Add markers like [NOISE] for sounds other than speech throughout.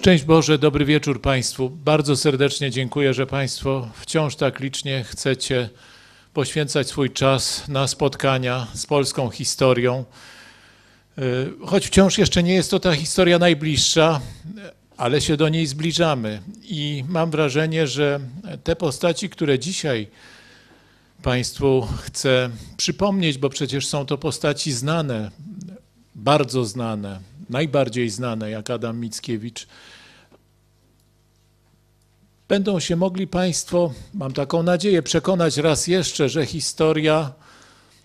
Szczęść Boże, dobry wieczór Państwu. Bardzo serdecznie dziękuję, że Państwo wciąż tak licznie chcecie poświęcać swój czas na spotkania z polską historią. Y, choć wciąż jeszcze nie jest to ta historia najbliższa, ale się do niej zbliżamy. I mam wrażenie, że te postaci, które dzisiaj Państwu chcę przypomnieć, bo przecież są to postaci znane, bardzo znane, najbardziej znane, jak Adam Mickiewicz, będą się mogli Państwo, mam taką nadzieję, przekonać raz jeszcze, że historia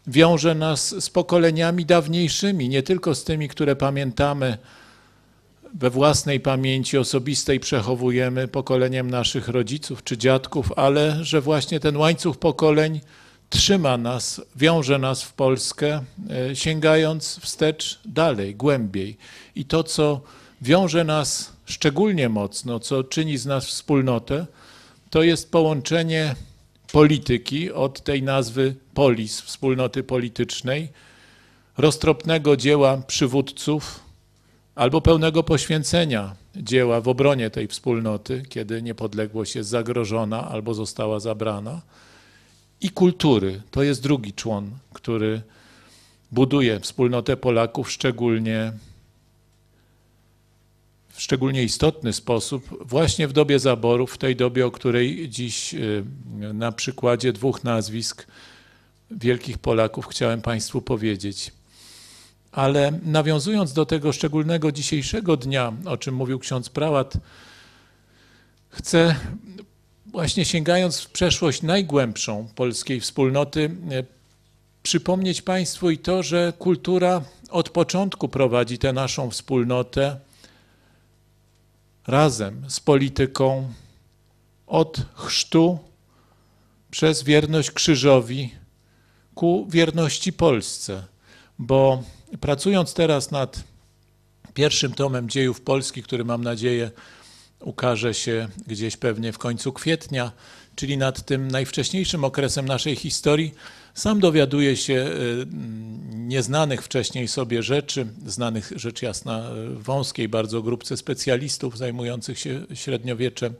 wiąże nas z pokoleniami dawniejszymi, nie tylko z tymi, które pamiętamy we własnej pamięci osobistej, przechowujemy pokoleniem naszych rodziców czy dziadków, ale że właśnie ten łańcuch pokoleń trzyma nas, wiąże nas w Polskę, e, sięgając wstecz dalej, głębiej. I to, co wiąże nas szczególnie mocno, co czyni z nas wspólnotę, to jest połączenie polityki od tej nazwy polis, wspólnoty politycznej, roztropnego dzieła przywódców albo pełnego poświęcenia dzieła w obronie tej wspólnoty, kiedy niepodległość jest zagrożona albo została zabrana i kultury. To jest drugi człon, który buduje wspólnotę Polaków szczególnie w szczególnie istotny sposób właśnie w dobie zaborów, w tej dobie, o której dziś y, na przykładzie dwóch nazwisk wielkich Polaków chciałem Państwu powiedzieć. Ale nawiązując do tego szczególnego dzisiejszego dnia, o czym mówił ksiądz prałat, chcę właśnie sięgając w przeszłość najgłębszą polskiej wspólnoty, e, przypomnieć Państwu i to, że kultura od początku prowadzi tę naszą wspólnotę razem z polityką od chrztu przez wierność krzyżowi ku wierności Polsce. Bo pracując teraz nad pierwszym tomem dziejów Polski, który mam nadzieję ukaże się gdzieś pewnie w końcu kwietnia, czyli nad tym najwcześniejszym okresem naszej historii. Sam dowiaduje się y, mm, nieznanych wcześniej sobie rzeczy, znanych rzecz jasna y, wąskiej bardzo grupce specjalistów zajmujących się średniowieczem.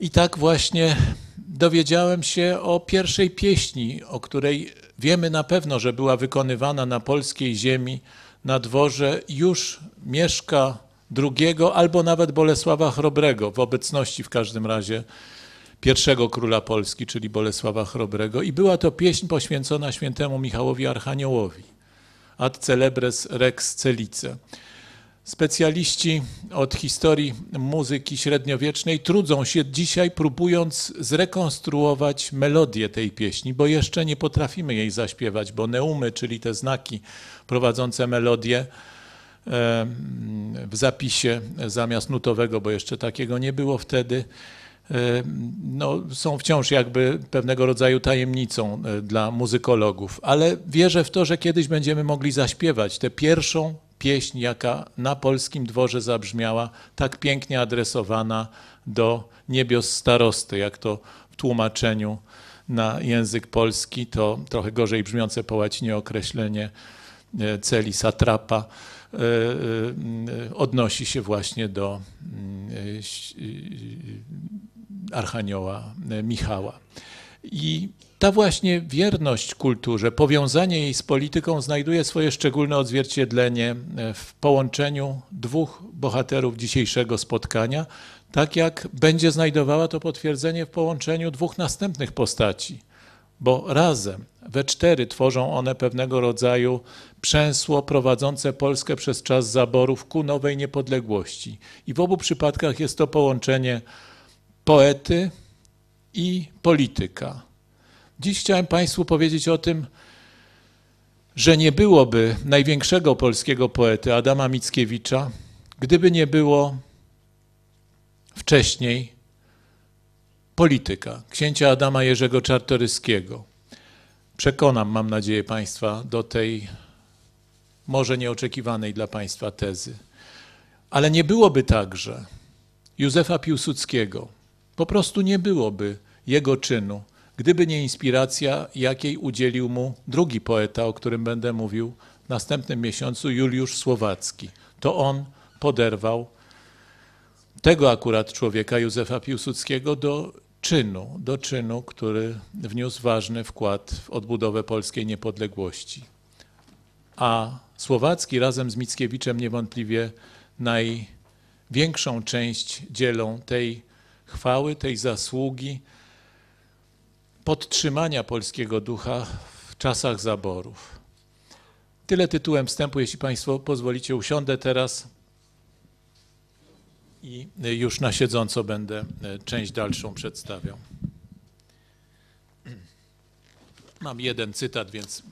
I tak właśnie dowiedziałem się o pierwszej pieśni, o której wiemy na pewno, że była wykonywana na polskiej ziemi, na dworze. Już mieszka drugiego albo nawet Bolesława Chrobrego, w obecności w każdym razie pierwszego króla Polski, czyli Bolesława Chrobrego. I była to pieśń poświęcona świętemu Michałowi Archaniołowi, ad celebres rex celice. Specjaliści od historii muzyki średniowiecznej trudzą się dzisiaj, próbując zrekonstruować melodię tej pieśni, bo jeszcze nie potrafimy jej zaśpiewać, bo neumy, czyli te znaki prowadzące melodię, E, w zapisie zamiast nutowego, bo jeszcze takiego nie było wtedy, e, no, są wciąż jakby pewnego rodzaju tajemnicą e, dla muzykologów, ale wierzę w to, że kiedyś będziemy mogli zaśpiewać tę pierwszą pieśń, jaka na polskim dworze zabrzmiała, tak pięknie adresowana do niebios starosty, jak to w tłumaczeniu na język polski, to trochę gorzej brzmiące po łacinie określenie celi satrapa E, e, mm, odnosi się właśnie do mm, e, archanioła Michała. I ta właśnie wierność kulturze, powiązanie jej z polityką znajduje swoje szczególne odzwierciedlenie w połączeniu dwóch bohaterów dzisiejszego spotkania, tak jak będzie znajdowała to potwierdzenie w połączeniu dwóch następnych postaci, bo razem we cztery tworzą one pewnego rodzaju przęsło prowadzące Polskę przez czas zaborów ku nowej niepodległości. I w obu przypadkach jest to połączenie poety i polityka. Dziś chciałem Państwu powiedzieć o tym, że nie byłoby największego polskiego poety Adama Mickiewicza, gdyby nie było wcześniej polityka, księcia Adama Jerzego Czartoryskiego. Przekonam, mam nadzieję, Państwa do tej może nieoczekiwanej dla państwa tezy. Ale nie byłoby także Józefa Piłsudskiego, po prostu nie byłoby jego czynu, gdyby nie inspiracja, jakiej udzielił mu drugi poeta, o którym będę mówił w następnym miesiącu, Juliusz Słowacki. To on poderwał tego akurat człowieka, Józefa Piłsudskiego, do czynu, do czynu, który wniósł ważny wkład w odbudowę polskiej niepodległości. A Słowacki razem z Mickiewiczem niewątpliwie największą część dzielą tej chwały, tej zasługi podtrzymania polskiego ducha w czasach zaborów. Tyle tytułem wstępu. Jeśli Państwo pozwolicie, usiądę teraz i już na siedząco będę e, część dalszą przedstawiał. [CLEARS THROAT] Mam jeden cytat, więc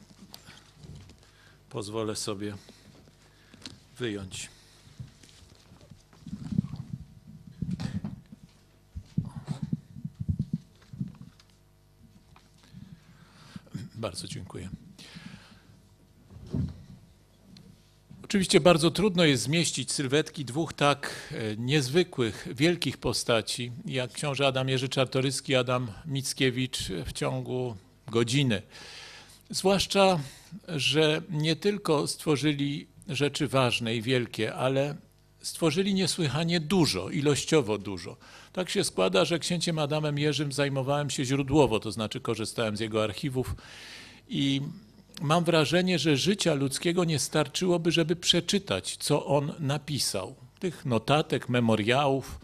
pozwolę sobie wyjąć. Bardzo dziękuję. Oczywiście bardzo trudno jest zmieścić sylwetki dwóch tak e, niezwykłych, wielkich postaci, jak książę Adam Jerzy Czartoryski, Adam Mickiewicz e, w ciągu godziny. Zwłaszcza że nie tylko stworzyli rzeczy ważne i wielkie, ale stworzyli niesłychanie dużo, ilościowo dużo. Tak się składa, że księciem Adamem Jerzym zajmowałem się źródłowo, to znaczy korzystałem z jego archiwów i mam wrażenie, że życia ludzkiego nie starczyłoby, żeby przeczytać, co on napisał. Tych notatek, memoriałów,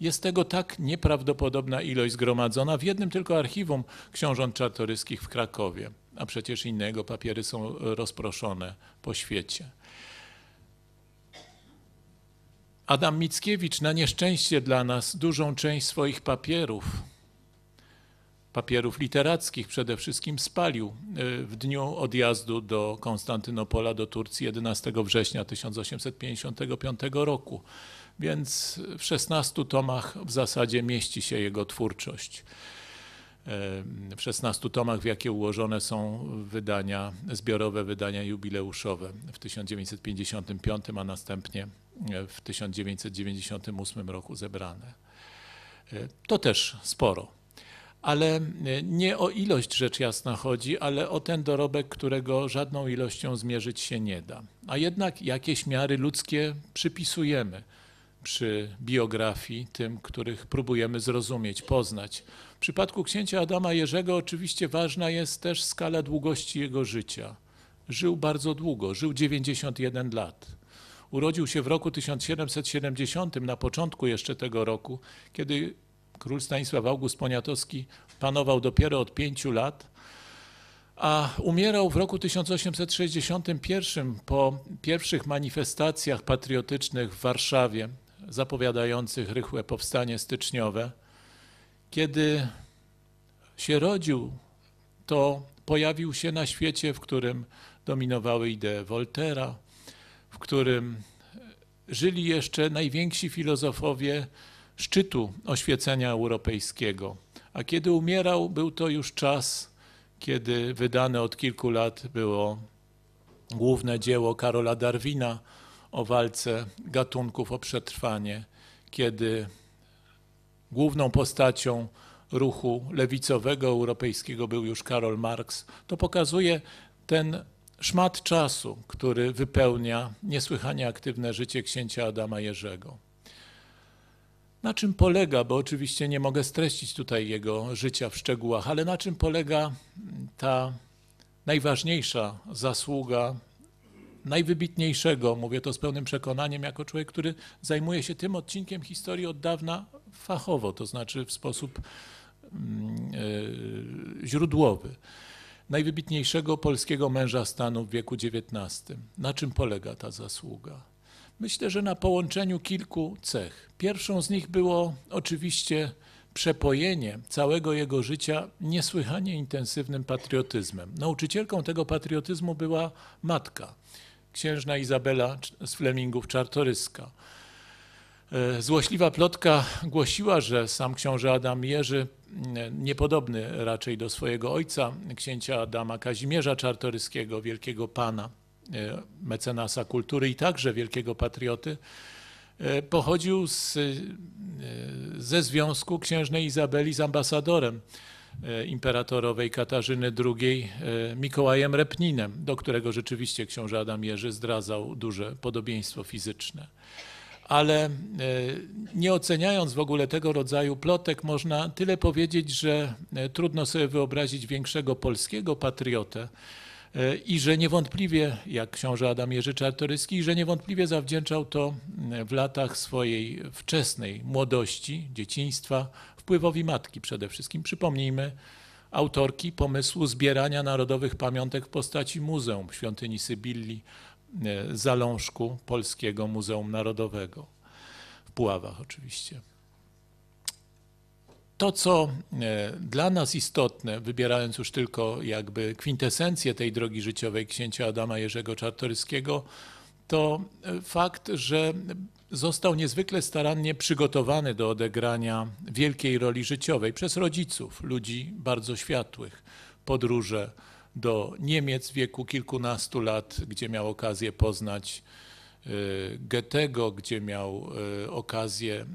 jest tego tak nieprawdopodobna ilość zgromadzona w jednym tylko archiwum książąt czartoryskich w Krakowie a przecież innego papiery są rozproszone po świecie. Adam Mickiewicz na nieszczęście dla nas dużą część swoich papierów, papierów literackich przede wszystkim spalił y, w dniu odjazdu do Konstantynopola, do Turcji 11 września 1855 roku. Więc w 16 tomach w zasadzie mieści się jego twórczość. E, w 16 tomach, w jakie ułożone są wydania, zbiorowe wydania jubileuszowe w 1955, a następnie w 1998 roku zebrane. E, to też sporo. Ale e, nie o ilość rzecz jasna chodzi, ale o ten dorobek, którego żadną ilością zmierzyć się nie da. A jednak jakieś miary ludzkie przypisujemy przy biografii tym, których próbujemy zrozumieć, poznać. W przypadku księcia Adama Jerzego oczywiście ważna jest też skala długości jego życia. Żył bardzo długo, żył 91 lat. Urodził się w roku 1770, na początku jeszcze tego roku, kiedy król Stanisław August Poniatowski panował dopiero od pięciu lat, a umierał w roku 1861 po pierwszych manifestacjach patriotycznych w Warszawie zapowiadających rychłe powstanie styczniowe. Kiedy się rodził, to pojawił się na świecie, w którym dominowały idee Woltera, w którym żyli jeszcze najwięksi filozofowie szczytu oświecenia europejskiego. A kiedy umierał, był to już czas, kiedy wydane od kilku lat było główne dzieło Karola Darwina, o walce gatunków o przetrwanie, kiedy główną postacią ruchu lewicowego europejskiego był już Karol Marx, to pokazuje ten szmat czasu, który wypełnia niesłychanie aktywne życie księcia Adama Jerzego. Na czym polega, bo oczywiście nie mogę streścić tutaj jego życia w szczegółach, ale na czym polega ta najważniejsza zasługa najwybitniejszego, mówię to z pełnym przekonaniem, jako człowiek, który zajmuje się tym odcinkiem historii od dawna fachowo, to znaczy w sposób mm, e, źródłowy. Najwybitniejszego polskiego męża stanu w wieku XIX. Na czym polega ta zasługa? Myślę, że na połączeniu kilku cech. Pierwszą z nich było oczywiście przepojenie całego jego życia niesłychanie intensywnym patriotyzmem. Nauczycielką tego patriotyzmu była matka, księżna Izabela z Flemingów Czartoryska. E, złośliwa plotka głosiła, że sam książę Adam Jerzy, niepodobny raczej do swojego ojca, księcia Adama Kazimierza Czartoryskiego, wielkiego pana, e, mecenasa kultury i także wielkiego patrioty, e, pochodził z, ze związku księżnej Izabeli z ambasadorem E, imperatorowej Katarzyny II e, Mikołajem Repninem, do którego rzeczywiście książę Adam Jerzy zdradzał duże podobieństwo fizyczne. Ale e, nie oceniając w ogóle tego rodzaju plotek, można tyle powiedzieć, że trudno sobie wyobrazić większego polskiego patriotę, i że niewątpliwie, jak książę Adam Jerzy Czartoryski, że niewątpliwie zawdzięczał to w latach swojej wczesnej młodości, dzieciństwa, wpływowi matki przede wszystkim. Przypomnijmy, autorki pomysłu zbierania narodowych pamiątek w postaci Muzeum Świątyni Sybilli, e, zalążku Polskiego Muzeum Narodowego w Puławach oczywiście. To, co e, dla nas istotne, wybierając już tylko jakby kwintesencję tej drogi życiowej księcia Adama Jerzego Czartoryskiego, to e, fakt, że został niezwykle starannie przygotowany do odegrania wielkiej roli życiowej przez rodziców, ludzi bardzo światłych. Podróże do Niemiec w wieku kilkunastu lat, gdzie miał okazję poznać e, Goethego, gdzie miał e, okazję e,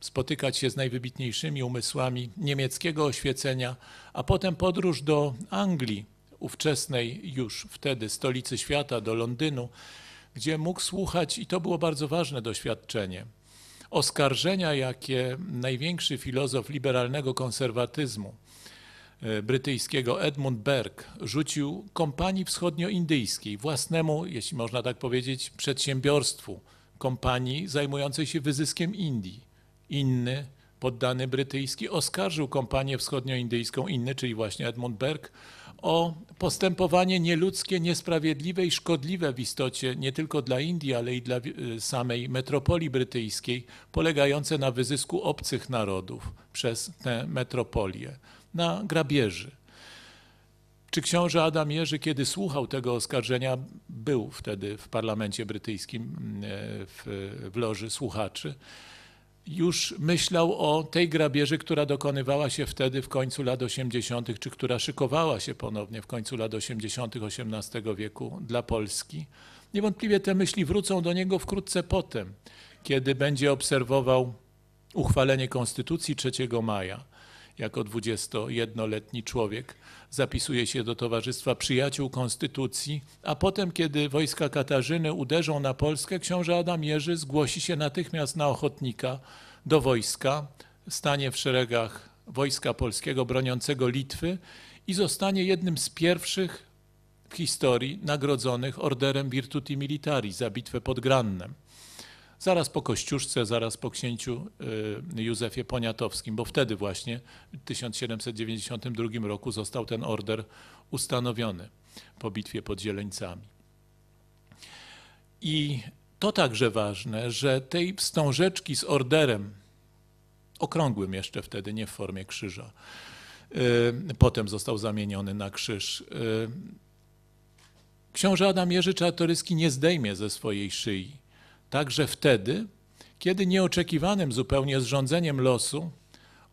spotykać się z najwybitniejszymi umysłami niemieckiego oświecenia, a potem podróż do Anglii, ówczesnej już wtedy stolicy świata, do Londynu gdzie mógł słuchać, i to było bardzo ważne doświadczenie, oskarżenia, jakie największy filozof liberalnego konserwatyzmu e, brytyjskiego Edmund Berg rzucił kompanii wschodnioindyjskiej, własnemu, jeśli można tak powiedzieć, przedsiębiorstwu, kompanii zajmującej się wyzyskiem Indii. Inny poddany brytyjski oskarżył kompanię wschodnioindyjską, inny, czyli właśnie Edmund Berg, o postępowanie nieludzkie, niesprawiedliwe i szkodliwe w istocie nie tylko dla Indii, ale i dla e, samej metropolii brytyjskiej, polegające na wyzysku obcych narodów przez tę metropolię, na grabieży. Czy książę Adam Jerzy, kiedy słuchał tego oskarżenia, był wtedy w parlamencie brytyjskim, mm, e, w, w loży słuchaczy? już myślał o tej grabieży, która dokonywała się wtedy w końcu lat 80., czy która szykowała się ponownie w końcu lat 80. XVIII wieku dla Polski. Niewątpliwie te myśli wrócą do niego wkrótce potem, kiedy będzie obserwował uchwalenie Konstytucji 3 maja jako 21-letni człowiek. Zapisuje się do Towarzystwa Przyjaciół Konstytucji, a potem, kiedy wojska Katarzyny uderzą na Polskę, książę Adam Jerzy zgłosi się natychmiast na ochotnika do wojska, stanie w szeregach wojska polskiego broniącego Litwy i zostanie jednym z pierwszych w historii nagrodzonych orderem Virtuti Militari za bitwę pod Grannem zaraz po Kościuszce, zaraz po księciu y, Józefie Poniatowskim, bo wtedy właśnie w 1792 roku został ten order ustanowiony po bitwie pod Zieleńcami. I to także ważne, że tej wstążeczki z orderem, okrągłym jeszcze wtedy, nie w formie krzyża, y, potem został zamieniony na krzyż. Y, książę Adam Jerzy Czartoryski nie zdejmie ze swojej szyi także wtedy, kiedy nieoczekiwanym zupełnie zrządzeniem losu,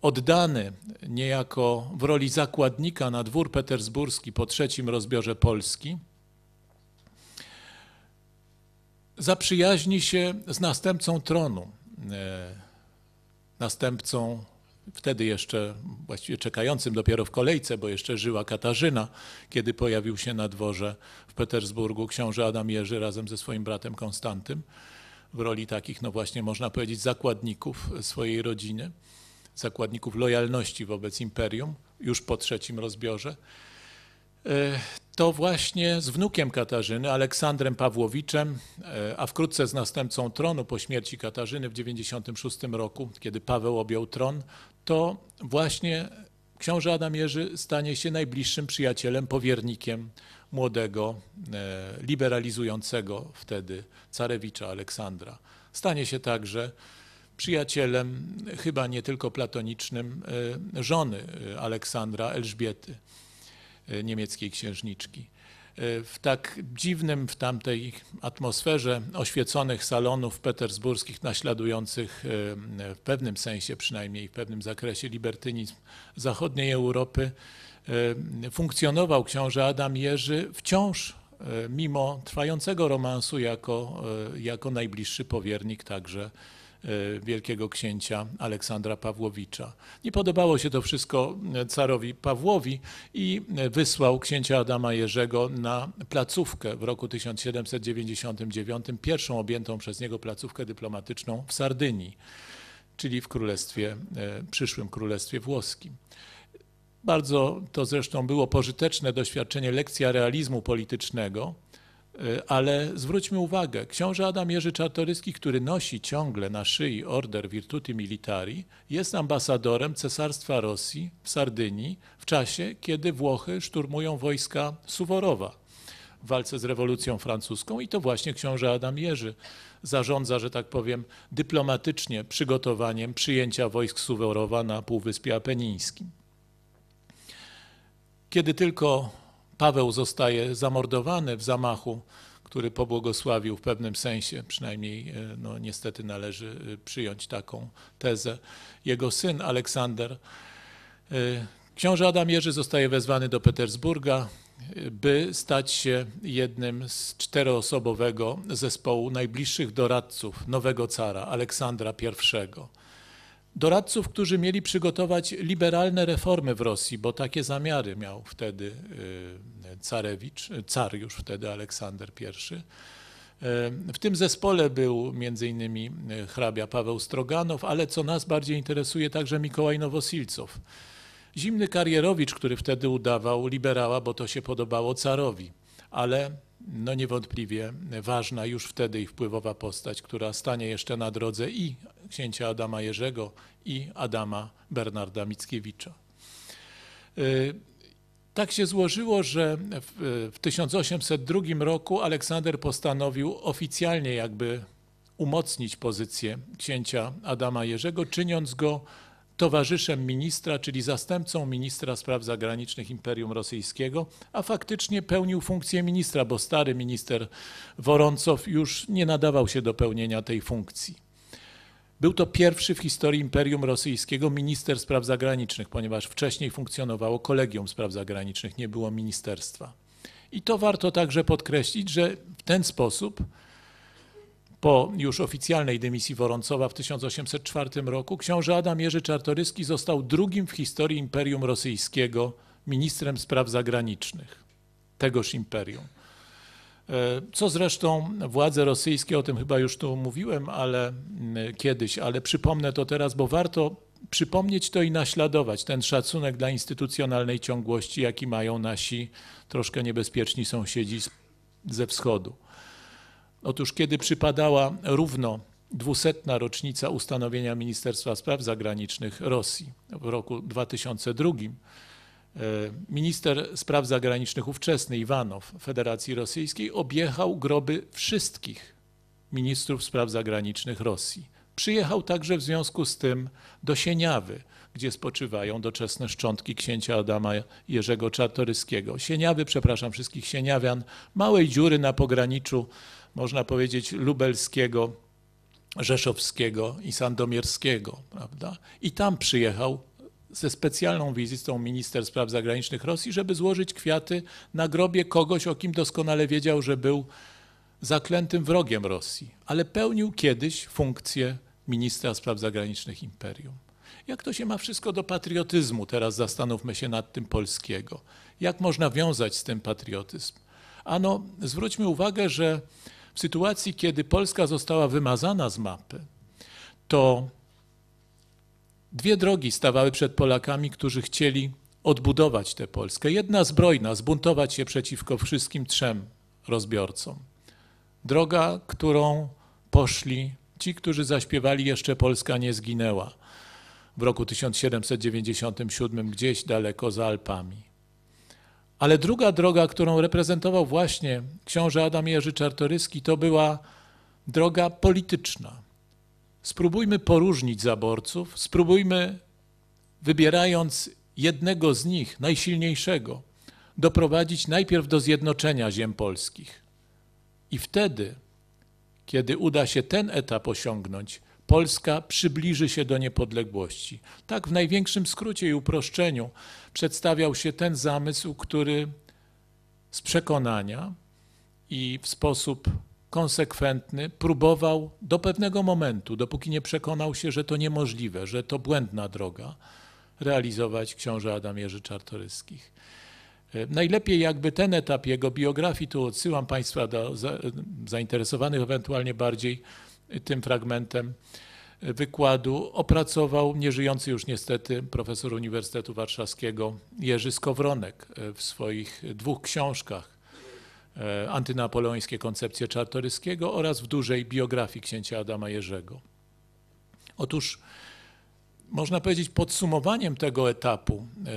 oddany niejako w roli zakładnika na dwór petersburski po trzecim rozbiorze Polski, zaprzyjaźni się z następcą tronu, e, następcą wtedy jeszcze właściwie czekającym dopiero w kolejce, bo jeszcze żyła Katarzyna, kiedy pojawił się na dworze w Petersburgu książę Adam Jerzy razem ze swoim bratem Konstantym w roli takich, no właśnie można powiedzieć, zakładników swojej rodziny, zakładników lojalności wobec imperium już po trzecim rozbiorze. E, to właśnie z wnukiem Katarzyny, Aleksandrem Pawłowiczem, e, a wkrótce z następcą tronu po śmierci Katarzyny w 96 roku, kiedy Paweł objął tron, to właśnie książę Adam Jerzy stanie się najbliższym przyjacielem, powiernikiem młodego, e, liberalizującego wtedy carewicza Aleksandra. Stanie się także przyjacielem, chyba nie tylko platonicznym, e, żony e, Aleksandra Elżbiety, niemieckiej księżniczki. W tak dziwnym w tamtej atmosferze oświeconych salonów petersburskich, naśladujących w pewnym sensie, przynajmniej w pewnym zakresie, libertynizm zachodniej Europy, Y, funkcjonował książę Adam Jerzy wciąż y, mimo trwającego romansu jako, y, jako najbliższy powiernik także wielkiego księcia Aleksandra Pawłowicza. Nie podobało się to wszystko carowi Pawłowi i wysłał księcia Adama Jerzego na placówkę w roku 1799, pierwszą objętą przez niego placówkę dyplomatyczną w Sardynii, czyli w królestwie, przyszłym królestwie włoskim. Bardzo to zresztą było pożyteczne doświadczenie, lekcja realizmu politycznego, y, ale zwróćmy uwagę, książę Adam Jerzy Czartoryski, który nosi ciągle na szyi order Virtuti Militari, jest ambasadorem Cesarstwa Rosji w Sardynii w czasie, kiedy Włochy szturmują wojska Suworowa w walce z rewolucją francuską i to właśnie książę Adam Jerzy zarządza, że tak powiem, dyplomatycznie przygotowaniem przyjęcia wojsk Suworowa na Półwyspie Apenińskim. Kiedy tylko Paweł zostaje zamordowany w zamachu, który pobłogosławił w pewnym sensie, przynajmniej e, no, niestety należy e, przyjąć taką tezę, jego syn Aleksander. E, książę Adam Jerzy zostaje wezwany do Petersburga, by stać się jednym z czteroosobowego zespołu najbliższych doradców nowego cara Aleksandra I doradców, którzy mieli przygotować liberalne reformy w Rosji, bo takie zamiary miał wtedy y, Carewicz, car już wtedy Aleksander I. Y, w tym zespole był m.in. Y, hrabia Paweł Stroganow, ale co nas bardziej interesuje, także Mikołaj Nowosilcow. Zimny karierowicz, który wtedy udawał liberała, bo to się podobało carowi, ale no niewątpliwie ważna już wtedy i wpływowa postać, która stanie jeszcze na drodze i księcia Adama Jerzego i Adama Bernarda Mickiewicza. E, tak się złożyło, że w 1802 roku Aleksander postanowił oficjalnie jakby umocnić pozycję księcia Adama Jerzego, czyniąc go towarzyszem ministra, czyli zastępcą ministra spraw zagranicznych Imperium Rosyjskiego, a faktycznie pełnił funkcję ministra, bo stary minister Woroncow już nie nadawał się do pełnienia tej funkcji. Był to pierwszy w historii Imperium Rosyjskiego minister spraw zagranicznych, ponieważ wcześniej funkcjonowało kolegium spraw zagranicznych, nie było ministerstwa. I to warto także podkreślić, że w ten sposób po już oficjalnej dymisji Worącowa w 1804 roku książę Adam Jerzy Czartoryski został drugim w historii Imperium Rosyjskiego ministrem spraw zagranicznych tegoż imperium. E, co zresztą władze rosyjskie, o tym chyba już tu mówiłem, ale kiedyś, ale przypomnę to teraz, bo warto przypomnieć to i naśladować ten szacunek dla instytucjonalnej ciągłości, jaki mają nasi troszkę niebezpieczni sąsiedzi ze wschodu. Otóż kiedy przypadała równo dwusetna rocznica ustanowienia Ministerstwa Spraw Zagranicznych Rosji w roku 2002, e, minister spraw zagranicznych ówczesny Iwanow Federacji Rosyjskiej objechał groby wszystkich ministrów spraw zagranicznych Rosji. Przyjechał także w związku z tym do Sieniawy, gdzie spoczywają doczesne szczątki księcia Adama Jerzego Czartoryskiego. Sieniawy, przepraszam wszystkich sieniawian, małej dziury na pograniczu można powiedzieć, lubelskiego, rzeszowskiego i sandomierskiego, prawda? I tam przyjechał ze specjalną wizytą minister spraw zagranicznych Rosji, żeby złożyć kwiaty na grobie kogoś, o kim doskonale wiedział, że był zaklętym wrogiem Rosji, ale pełnił kiedyś funkcję ministra spraw zagranicznych imperium. Jak to się ma wszystko do patriotyzmu? Teraz zastanówmy się nad tym polskiego. Jak można wiązać z tym patriotyzm? Ano, zwróćmy uwagę, że w sytuacji, kiedy Polska została wymazana z mapy, to dwie drogi stawały przed Polakami, którzy chcieli odbudować tę Polskę. Jedna zbrojna, zbuntować się przeciwko wszystkim trzem rozbiorcom. Droga, którą poszli ci, którzy zaśpiewali jeszcze Polska nie zginęła w roku 1797 gdzieś daleko za Alpami. Ale druga droga, którą reprezentował właśnie książę Adam Jerzy Czartoryski, to była droga polityczna. Spróbujmy poróżnić zaborców, spróbujmy, wybierając jednego z nich, najsilniejszego, doprowadzić najpierw do zjednoczenia ziem polskich. I wtedy, kiedy uda się ten etap osiągnąć, Polska przybliży się do niepodległości. Tak w największym skrócie i uproszczeniu przedstawiał się ten zamysł, który z przekonania i w sposób konsekwentny próbował do pewnego momentu, dopóki nie przekonał się, że to niemożliwe, że to błędna droga, realizować książę Adam Jerzy Czartoryskich. E, najlepiej jakby ten etap jego biografii, tu odsyłam Państwa do e, zainteresowanych ewentualnie bardziej tym fragmentem wykładu opracował nieżyjący już niestety profesor Uniwersytetu Warszawskiego Jerzy Skowronek e, w swoich dwóch książkach e, Antynapoleońskie koncepcje Czartoryskiego oraz w dużej biografii księcia Adama Jerzego. Otóż można powiedzieć podsumowaniem tego etapu e,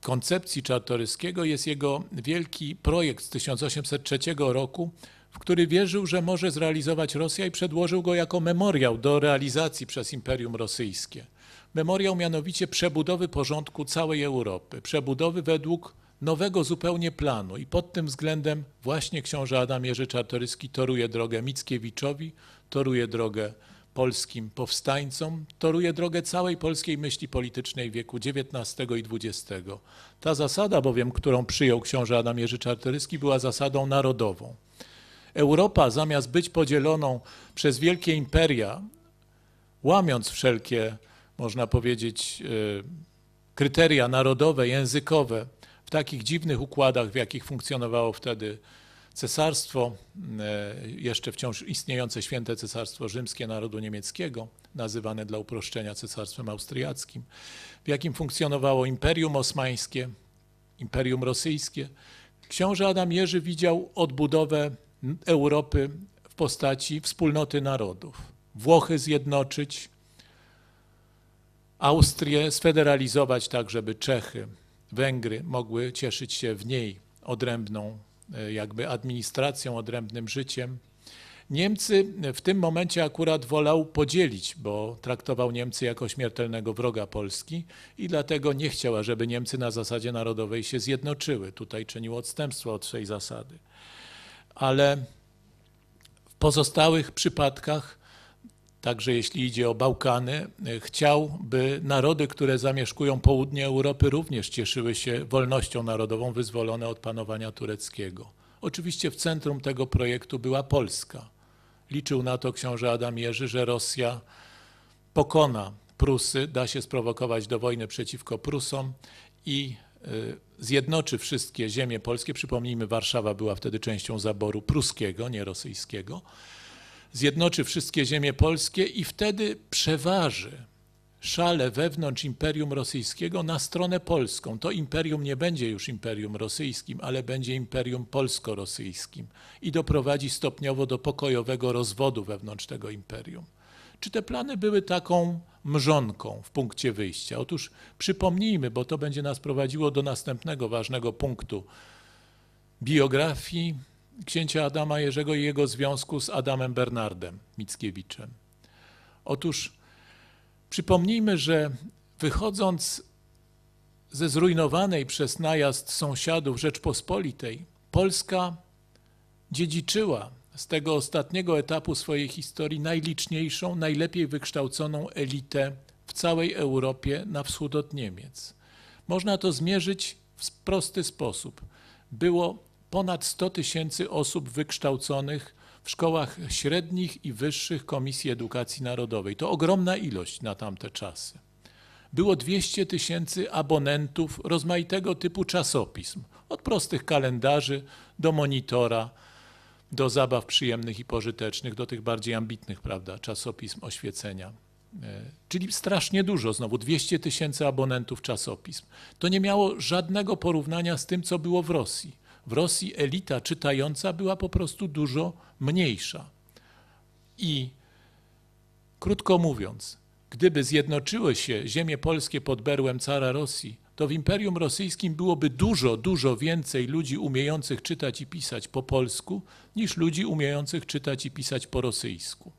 koncepcji Czartoryskiego jest jego wielki projekt z 1803 roku w który wierzył, że może zrealizować Rosja i przedłożył go jako memoriał do realizacji przez Imperium Rosyjskie. Memoriał mianowicie przebudowy porządku całej Europy, przebudowy według nowego zupełnie planu i pod tym względem właśnie książę Adam Jerzy Czartoryski toruje drogę Mickiewiczowi, toruje drogę polskim powstańcom, toruje drogę całej polskiej myśli politycznej wieku XIX i XX. Ta zasada bowiem, którą przyjął książę Adam Jerzy Czartoryski była zasadą narodową. Europa zamiast być podzieloną przez wielkie imperia, łamiąc wszelkie, można powiedzieć, e, kryteria narodowe, językowe, w takich dziwnych układach, w jakich funkcjonowało wtedy cesarstwo, e, jeszcze wciąż istniejące święte cesarstwo rzymskie narodu niemieckiego, nazywane dla uproszczenia cesarstwem austriackim, w jakim funkcjonowało Imperium Osmańskie, Imperium Rosyjskie. Książę Adam Jerzy widział odbudowę Europy w postaci wspólnoty narodów. Włochy zjednoczyć, Austrię sfederalizować tak, żeby Czechy, Węgry mogły cieszyć się w niej odrębną e, jakby administracją, odrębnym życiem. Niemcy w tym momencie akurat wolał podzielić, bo traktował Niemcy jako śmiertelnego wroga Polski i dlatego nie chciała, żeby Niemcy na zasadzie narodowej się zjednoczyły. Tutaj czynił odstępstwo od tej zasady ale w pozostałych przypadkach, także jeśli idzie o Bałkany, chciałby narody, które zamieszkują południe Europy, również cieszyły się wolnością narodową wyzwolone od panowania tureckiego. Oczywiście w centrum tego projektu była Polska. Liczył na to książę Adam Jerzy, że Rosja pokona Prusy, da się sprowokować do wojny przeciwko Prusom i y, zjednoczy wszystkie ziemie polskie. Przypomnijmy, Warszawa była wtedy częścią zaboru pruskiego, nie rosyjskiego. Zjednoczy wszystkie ziemie polskie i wtedy przeważy szale wewnątrz Imperium Rosyjskiego na stronę polską. To imperium nie będzie już imperium rosyjskim, ale będzie imperium polsko-rosyjskim i doprowadzi stopniowo do pokojowego rozwodu wewnątrz tego imperium. Czy te plany były taką mrzonką w punkcie wyjścia? Otóż przypomnijmy, bo to będzie nas prowadziło do następnego ważnego punktu biografii księcia Adama Jerzego i jego związku z Adamem Bernardem Mickiewiczem. Otóż przypomnijmy, że wychodząc ze zrujnowanej przez najazd sąsiadów Rzeczpospolitej, Polska dziedziczyła z tego ostatniego etapu swojej historii najliczniejszą, najlepiej wykształconą elitę w całej Europie na wschód od Niemiec. Można to zmierzyć w prosty sposób. Było ponad 100 tysięcy osób wykształconych w szkołach średnich i wyższych Komisji Edukacji Narodowej. To ogromna ilość na tamte czasy. Było 200 tysięcy abonentów rozmaitego typu czasopism, od prostych kalendarzy do monitora do zabaw przyjemnych i pożytecznych, do tych bardziej ambitnych, prawda, czasopism oświecenia. E, czyli strasznie dużo, znowu 200 tysięcy abonentów czasopism. To nie miało żadnego porównania z tym, co było w Rosji. W Rosji elita czytająca była po prostu dużo mniejsza. I krótko mówiąc, gdyby zjednoczyły się ziemie polskie pod berłem cara Rosji, to w Imperium Rosyjskim byłoby dużo, dużo więcej ludzi umiejących czytać i pisać po polsku, niż ludzi umiejących czytać i pisać po rosyjsku.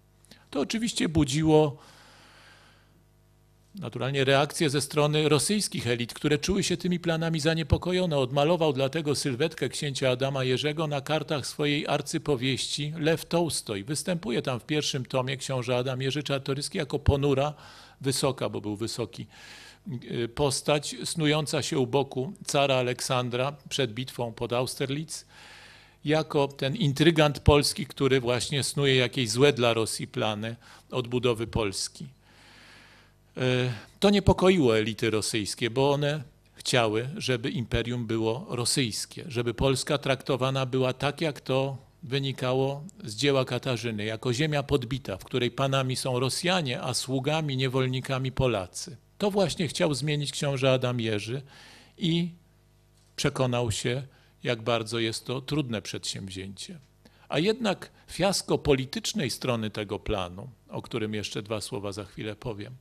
To oczywiście budziło naturalnie reakcje ze strony rosyjskich elit, które czuły się tymi planami zaniepokojone. Odmalował dlatego sylwetkę księcia Adama Jerzego na kartach swojej arcypowieści Lew Tołstoj. Występuje tam w pierwszym tomie książę Adam Jerzy Czartoryski jako ponura, wysoka, bo był wysoki, Y, postać snująca się u boku cara Aleksandra przed bitwą pod Austerlitz, jako ten intrygant polski, który właśnie snuje jakieś złe dla Rosji plany odbudowy Polski. Y, to niepokoiło elity rosyjskie, bo one chciały, żeby imperium było rosyjskie, żeby Polska traktowana była tak, jak to wynikało z dzieła Katarzyny, jako ziemia podbita, w której panami są Rosjanie, a sługami, niewolnikami Polacy. To właśnie chciał zmienić książę Adam Jerzy i przekonał się, jak bardzo jest to trudne przedsięwzięcie. A jednak fiasko politycznej strony tego planu, o którym jeszcze dwa słowa za chwilę powiem,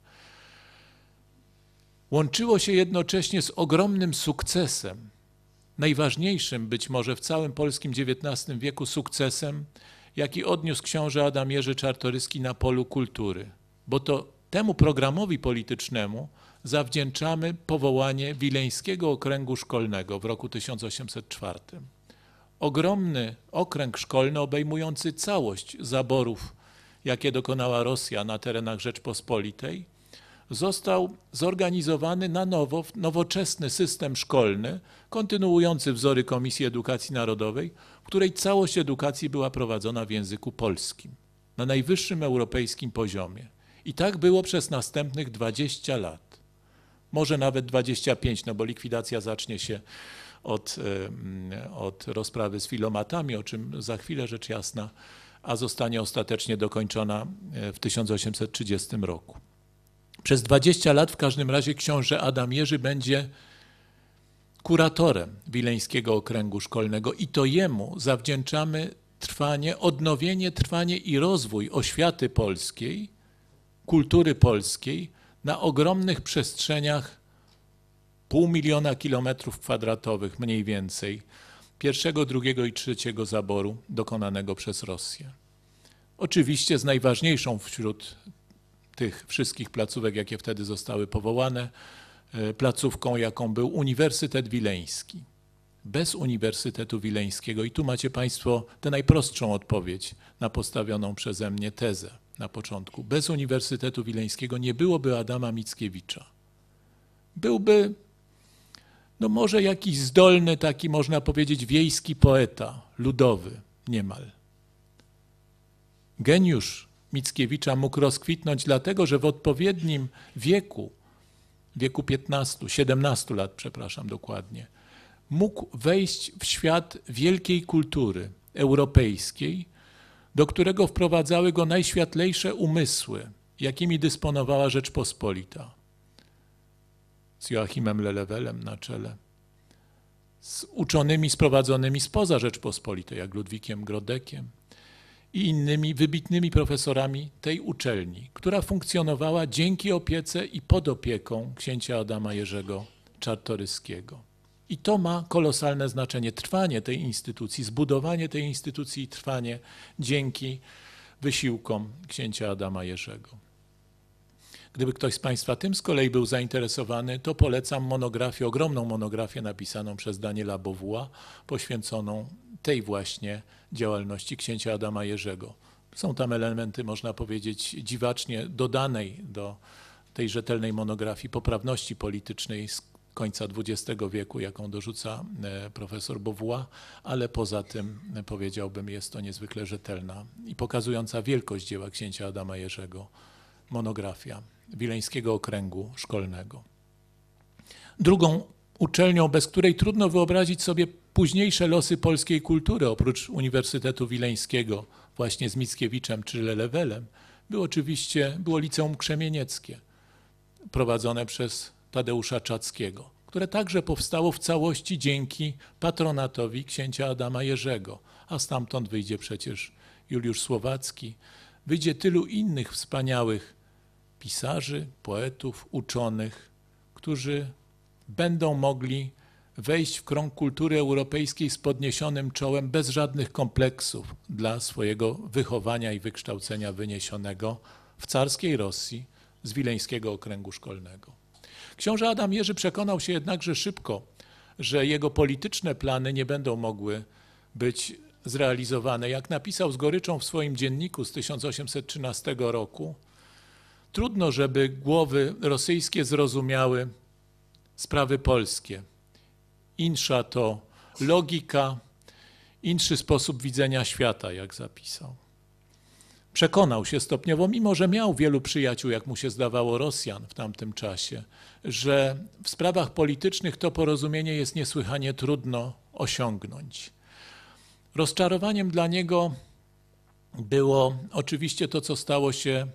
łączyło się jednocześnie z ogromnym sukcesem, najważniejszym być może w całym polskim XIX wieku sukcesem, jaki odniósł książę Adam Jerzy Czartoryski na polu kultury, bo to Temu programowi politycznemu zawdzięczamy powołanie Wileńskiego Okręgu Szkolnego w roku 1804. Ogromny okręg szkolny obejmujący całość zaborów, jakie dokonała Rosja na terenach Rzeczpospolitej, został zorganizowany na nowo w nowoczesny system szkolny, kontynuujący wzory Komisji Edukacji Narodowej, w której całość edukacji była prowadzona w języku polskim na najwyższym europejskim poziomie. I tak było przez następnych 20 lat. Może nawet 25, no bo likwidacja zacznie się od, od rozprawy z filomatami, o czym za chwilę rzecz jasna, a zostanie ostatecznie dokończona e, w 1830 roku. Przez 20 lat w każdym razie książę Adam Jerzy będzie kuratorem Wileńskiego Okręgu Szkolnego i to jemu zawdzięczamy trwanie, odnowienie, trwanie i rozwój oświaty polskiej kultury polskiej na ogromnych przestrzeniach pół miliona kilometrów kwadratowych mniej więcej pierwszego, drugiego i trzeciego zaboru dokonanego przez Rosję. Oczywiście z najważniejszą wśród tych wszystkich placówek, jakie wtedy zostały powołane, e, placówką, jaką był Uniwersytet Wileński. Bez Uniwersytetu Wileńskiego, i tu macie Państwo tę najprostszą odpowiedź na postawioną przeze mnie tezę na początku. Bez Uniwersytetu Wileńskiego nie byłoby Adama Mickiewicza. Byłby, no może jakiś zdolny, taki można powiedzieć, wiejski poeta, ludowy niemal. Geniusz Mickiewicza mógł rozkwitnąć dlatego, że w odpowiednim wieku, wieku 15, 17 lat, przepraszam dokładnie, mógł wejść w świat wielkiej kultury europejskiej, do którego wprowadzały go najświatlejsze umysły, jakimi dysponowała Rzeczpospolita. Z Joachimem Lelewelem na czele, z uczonymi sprowadzonymi spoza Rzeczpospolitej, jak Ludwikiem Grodekiem i innymi wybitnymi profesorami tej uczelni, która funkcjonowała dzięki opiece i pod opieką księcia Adama Jerzego Czartoryskiego. I to ma kolosalne znaczenie. Trwanie tej instytucji, zbudowanie tej instytucji i trwanie dzięki wysiłkom księcia Adama Jerzego. Gdyby ktoś z Państwa tym z kolei był zainteresowany, to polecam monografię, ogromną monografię napisaną przez Daniela Bowła, poświęconą tej właśnie działalności księcia Adama Jerzego. Są tam elementy, można powiedzieć, dziwacznie dodanej do tej rzetelnej monografii poprawności politycznej, końca XX wieku, jaką dorzuca e, profesor Beauvoir, ale poza tym e, powiedziałbym, jest to niezwykle rzetelna i pokazująca wielkość dzieła księcia Adama Jerzego monografia Wileńskiego Okręgu Szkolnego. Drugą uczelnią, bez której trudno wyobrazić sobie późniejsze losy polskiej kultury, oprócz Uniwersytetu Wileńskiego, właśnie z Mickiewiczem czy Lelewelem, był oczywiście, było Liceum Krzemienieckie, prowadzone przez Tadeusza Czackiego, które także powstało w całości dzięki patronatowi księcia Adama Jerzego, a stamtąd wyjdzie przecież Juliusz Słowacki, wyjdzie tylu innych wspaniałych pisarzy, poetów, uczonych, którzy będą mogli wejść w krąg kultury europejskiej z podniesionym czołem, bez żadnych kompleksów dla swojego wychowania i wykształcenia wyniesionego w carskiej Rosji z Wileńskiego Okręgu Szkolnego. Książę Adam Jerzy przekonał się jednakże szybko, że jego polityczne plany nie będą mogły być zrealizowane. Jak napisał z goryczą w swoim dzienniku z 1813 roku, trudno, żeby głowy rosyjskie zrozumiały sprawy polskie. Insza to logika, inszy sposób widzenia świata, jak zapisał. Przekonał się stopniowo, mimo że miał wielu przyjaciół, jak mu się zdawało, Rosjan w tamtym czasie, że w sprawach politycznych to porozumienie jest niesłychanie trudno osiągnąć. Rozczarowaniem dla niego było oczywiście to, co stało się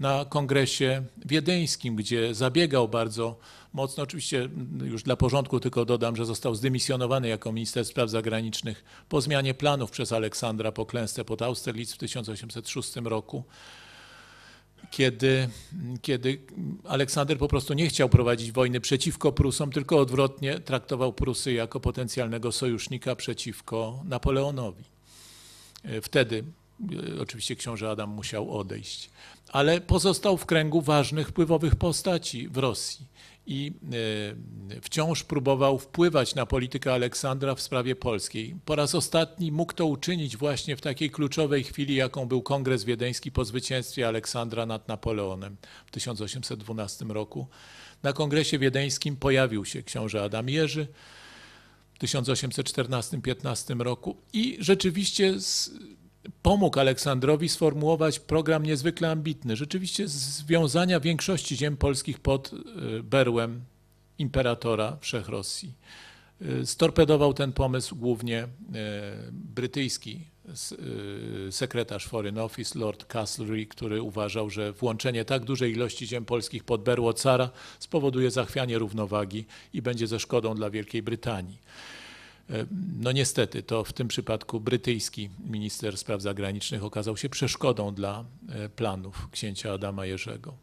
na kongresie wiedeńskim, gdzie zabiegał bardzo mocno. Oczywiście mm, już dla porządku tylko dodam, że został zdymisjonowany jako minister spraw zagranicznych po zmianie planów przez Aleksandra po klęsce pod Austerlitz w 1806 roku kiedy, mm, kiedy Aleksander po prostu nie chciał prowadzić wojny przeciwko Prusom, tylko odwrotnie traktował Prusy jako potencjalnego sojusznika przeciwko Napoleonowi. E, wtedy E, oczywiście książę Adam musiał odejść, ale pozostał w kręgu ważnych, wpływowych postaci w Rosji i e, wciąż próbował wpływać na politykę Aleksandra w sprawie polskiej. Po raz ostatni mógł to uczynić właśnie w takiej kluczowej chwili, jaką był Kongres Wiedeński po zwycięstwie Aleksandra nad Napoleonem w 1812 roku. Na Kongresie Wiedeńskim pojawił się książę Adam Jerzy w 1814-15 roku i rzeczywiście pomógł Aleksandrowi sformułować program niezwykle ambitny. Rzeczywiście związania większości ziem polskich pod y, berłem imperatora Wszechrosji. Y, storpedował ten pomysł głównie y, brytyjski sekretarz Foreign Office, Lord Castlereagh, który uważał, że włączenie tak dużej ilości ziem polskich pod berło cara spowoduje zachwianie równowagi i będzie ze szkodą dla Wielkiej Brytanii. No niestety, to w tym przypadku brytyjski minister spraw zagranicznych okazał się przeszkodą dla e, planów księcia Adama Jerzego.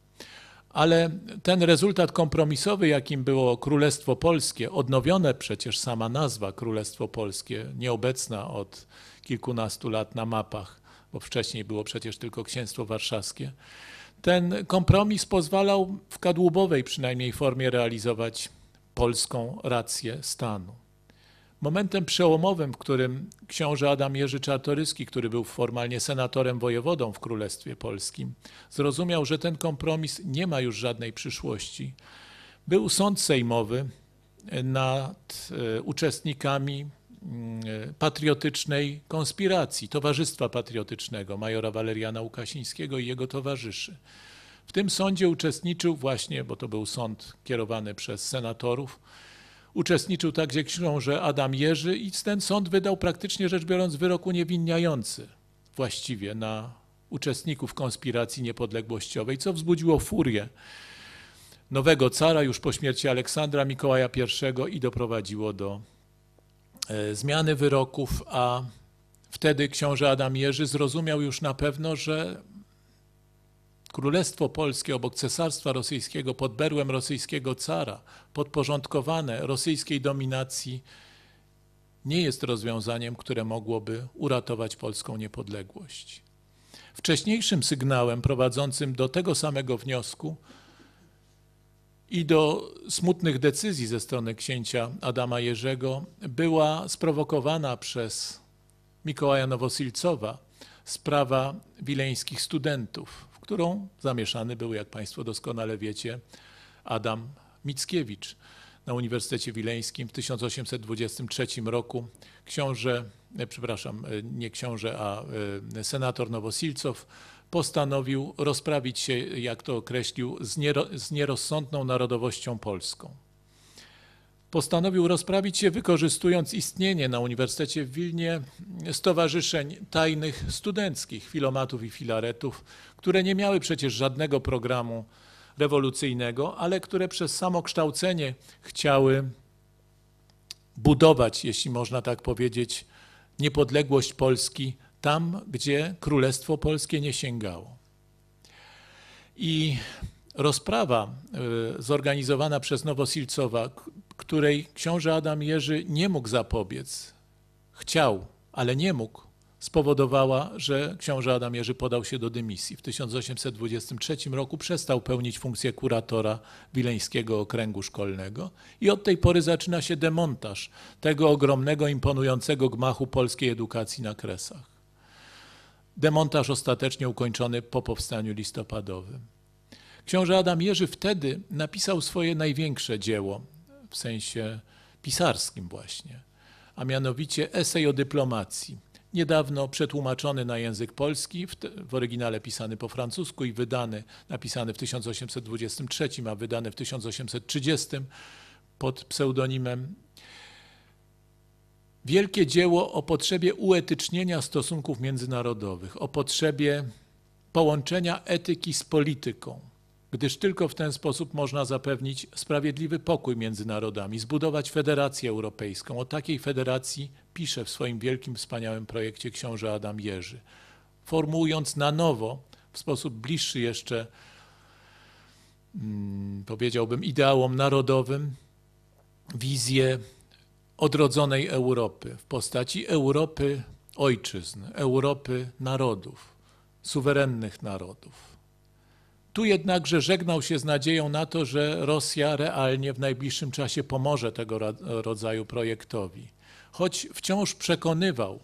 Ale ten rezultat kompromisowy, jakim było Królestwo Polskie, odnowione przecież sama nazwa Królestwo Polskie, nieobecna od kilkunastu lat na mapach, bo wcześniej było przecież tylko Księstwo Warszawskie, ten kompromis pozwalał w kadłubowej przynajmniej formie realizować polską rację stanu. Momentem przełomowym, w którym książę Adam Jerzy Czartoryski, który był formalnie senatorem wojewodą w Królestwie Polskim, zrozumiał, że ten kompromis nie ma już żadnej przyszłości, był sąd sejmowy nad e, uczestnikami mm, e, patriotycznej konspiracji Towarzystwa Patriotycznego majora Waleriana Łukasińskiego i jego towarzyszy. W tym sądzie uczestniczył właśnie, bo to był sąd kierowany przez senatorów, Uczestniczył także książę Adam Jerzy i ten sąd wydał praktycznie rzecz biorąc wyrok uniewinniający właściwie na uczestników konspiracji niepodległościowej, co wzbudziło furię nowego cara już po śmierci Aleksandra Mikołaja I i doprowadziło do e, zmiany wyroków, a wtedy książę Adam Jerzy zrozumiał już na pewno, że Królestwo Polskie obok Cesarstwa Rosyjskiego pod berłem rosyjskiego cara, podporządkowane rosyjskiej dominacji, nie jest rozwiązaniem, które mogłoby uratować polską niepodległość. Wcześniejszym sygnałem prowadzącym do tego samego wniosku i do smutnych decyzji ze strony księcia Adama Jerzego była sprowokowana przez Mikołaja Nowosilcowa sprawa wileńskich studentów, którą zamieszany był, jak Państwo doskonale wiecie, Adam Mickiewicz na Uniwersytecie Wileńskim w 1823 roku. Książę, e, przepraszam, e, nie książę, a e, senator Nowosilcow postanowił rozprawić się, jak to określił, z, z nierozsądną narodowością polską postanowił rozprawić się, wykorzystując istnienie na Uniwersytecie w Wilnie stowarzyszeń tajnych studenckich, filomatów i filaretów, które nie miały przecież żadnego programu rewolucyjnego, ale które przez samokształcenie chciały budować, jeśli można tak powiedzieć, niepodległość Polski tam, gdzie Królestwo Polskie nie sięgało. I rozprawa y, zorganizowana przez Nowosilcowa, której książę Adam Jerzy nie mógł zapobiec. Chciał, ale nie mógł. Spowodowała, że książę Adam Jerzy podał się do dymisji. W 1823 roku przestał pełnić funkcję kuratora Wileńskiego Okręgu Szkolnego i od tej pory zaczyna się demontaż tego ogromnego, imponującego gmachu polskiej edukacji na Kresach. Demontaż ostatecznie ukończony po powstaniu listopadowym. Książę Adam Jerzy wtedy napisał swoje największe dzieło w sensie pisarskim właśnie, a mianowicie esej o dyplomacji. Niedawno przetłumaczony na język polski, w, w oryginale pisany po francusku i wydany, napisany w 1823, a wydany w 1830 pod pseudonimem wielkie dzieło o potrzebie uetycznienia stosunków międzynarodowych, o potrzebie połączenia etyki z polityką gdyż tylko w ten sposób można zapewnić sprawiedliwy pokój między narodami, zbudować federację europejską. O takiej federacji pisze w swoim wielkim, wspaniałym projekcie książę Adam Jerzy, formułując na nowo, w sposób bliższy jeszcze, mm, powiedziałbym, ideałom narodowym, wizję odrodzonej Europy w postaci Europy ojczyzn, Europy narodów, suwerennych narodów. Tu jednakże żegnał się z nadzieją na to, że Rosja realnie w najbliższym czasie pomoże tego rodzaju projektowi. Choć wciąż przekonywał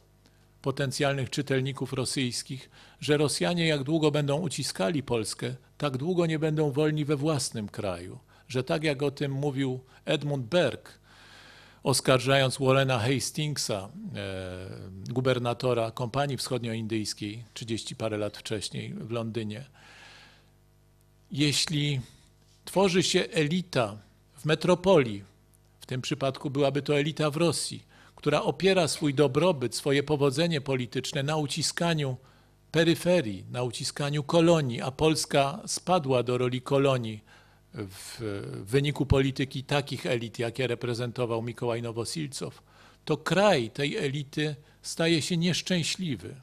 potencjalnych czytelników rosyjskich, że Rosjanie jak długo będą uciskali Polskę, tak długo nie będą wolni we własnym kraju. Że tak jak o tym mówił Edmund Berg, oskarżając Warrena Hastingsa, e, gubernatora Kompanii Wschodnioindyjskiej 30 parę lat wcześniej w Londynie, jeśli tworzy się elita w metropolii, w tym przypadku byłaby to elita w Rosji, która opiera swój dobrobyt, swoje powodzenie polityczne na uciskaniu peryferii, na uciskaniu kolonii, a Polska spadła do roli kolonii w wyniku polityki takich elit, jakie reprezentował Mikołaj Nowosilcow, to kraj tej elity staje się nieszczęśliwy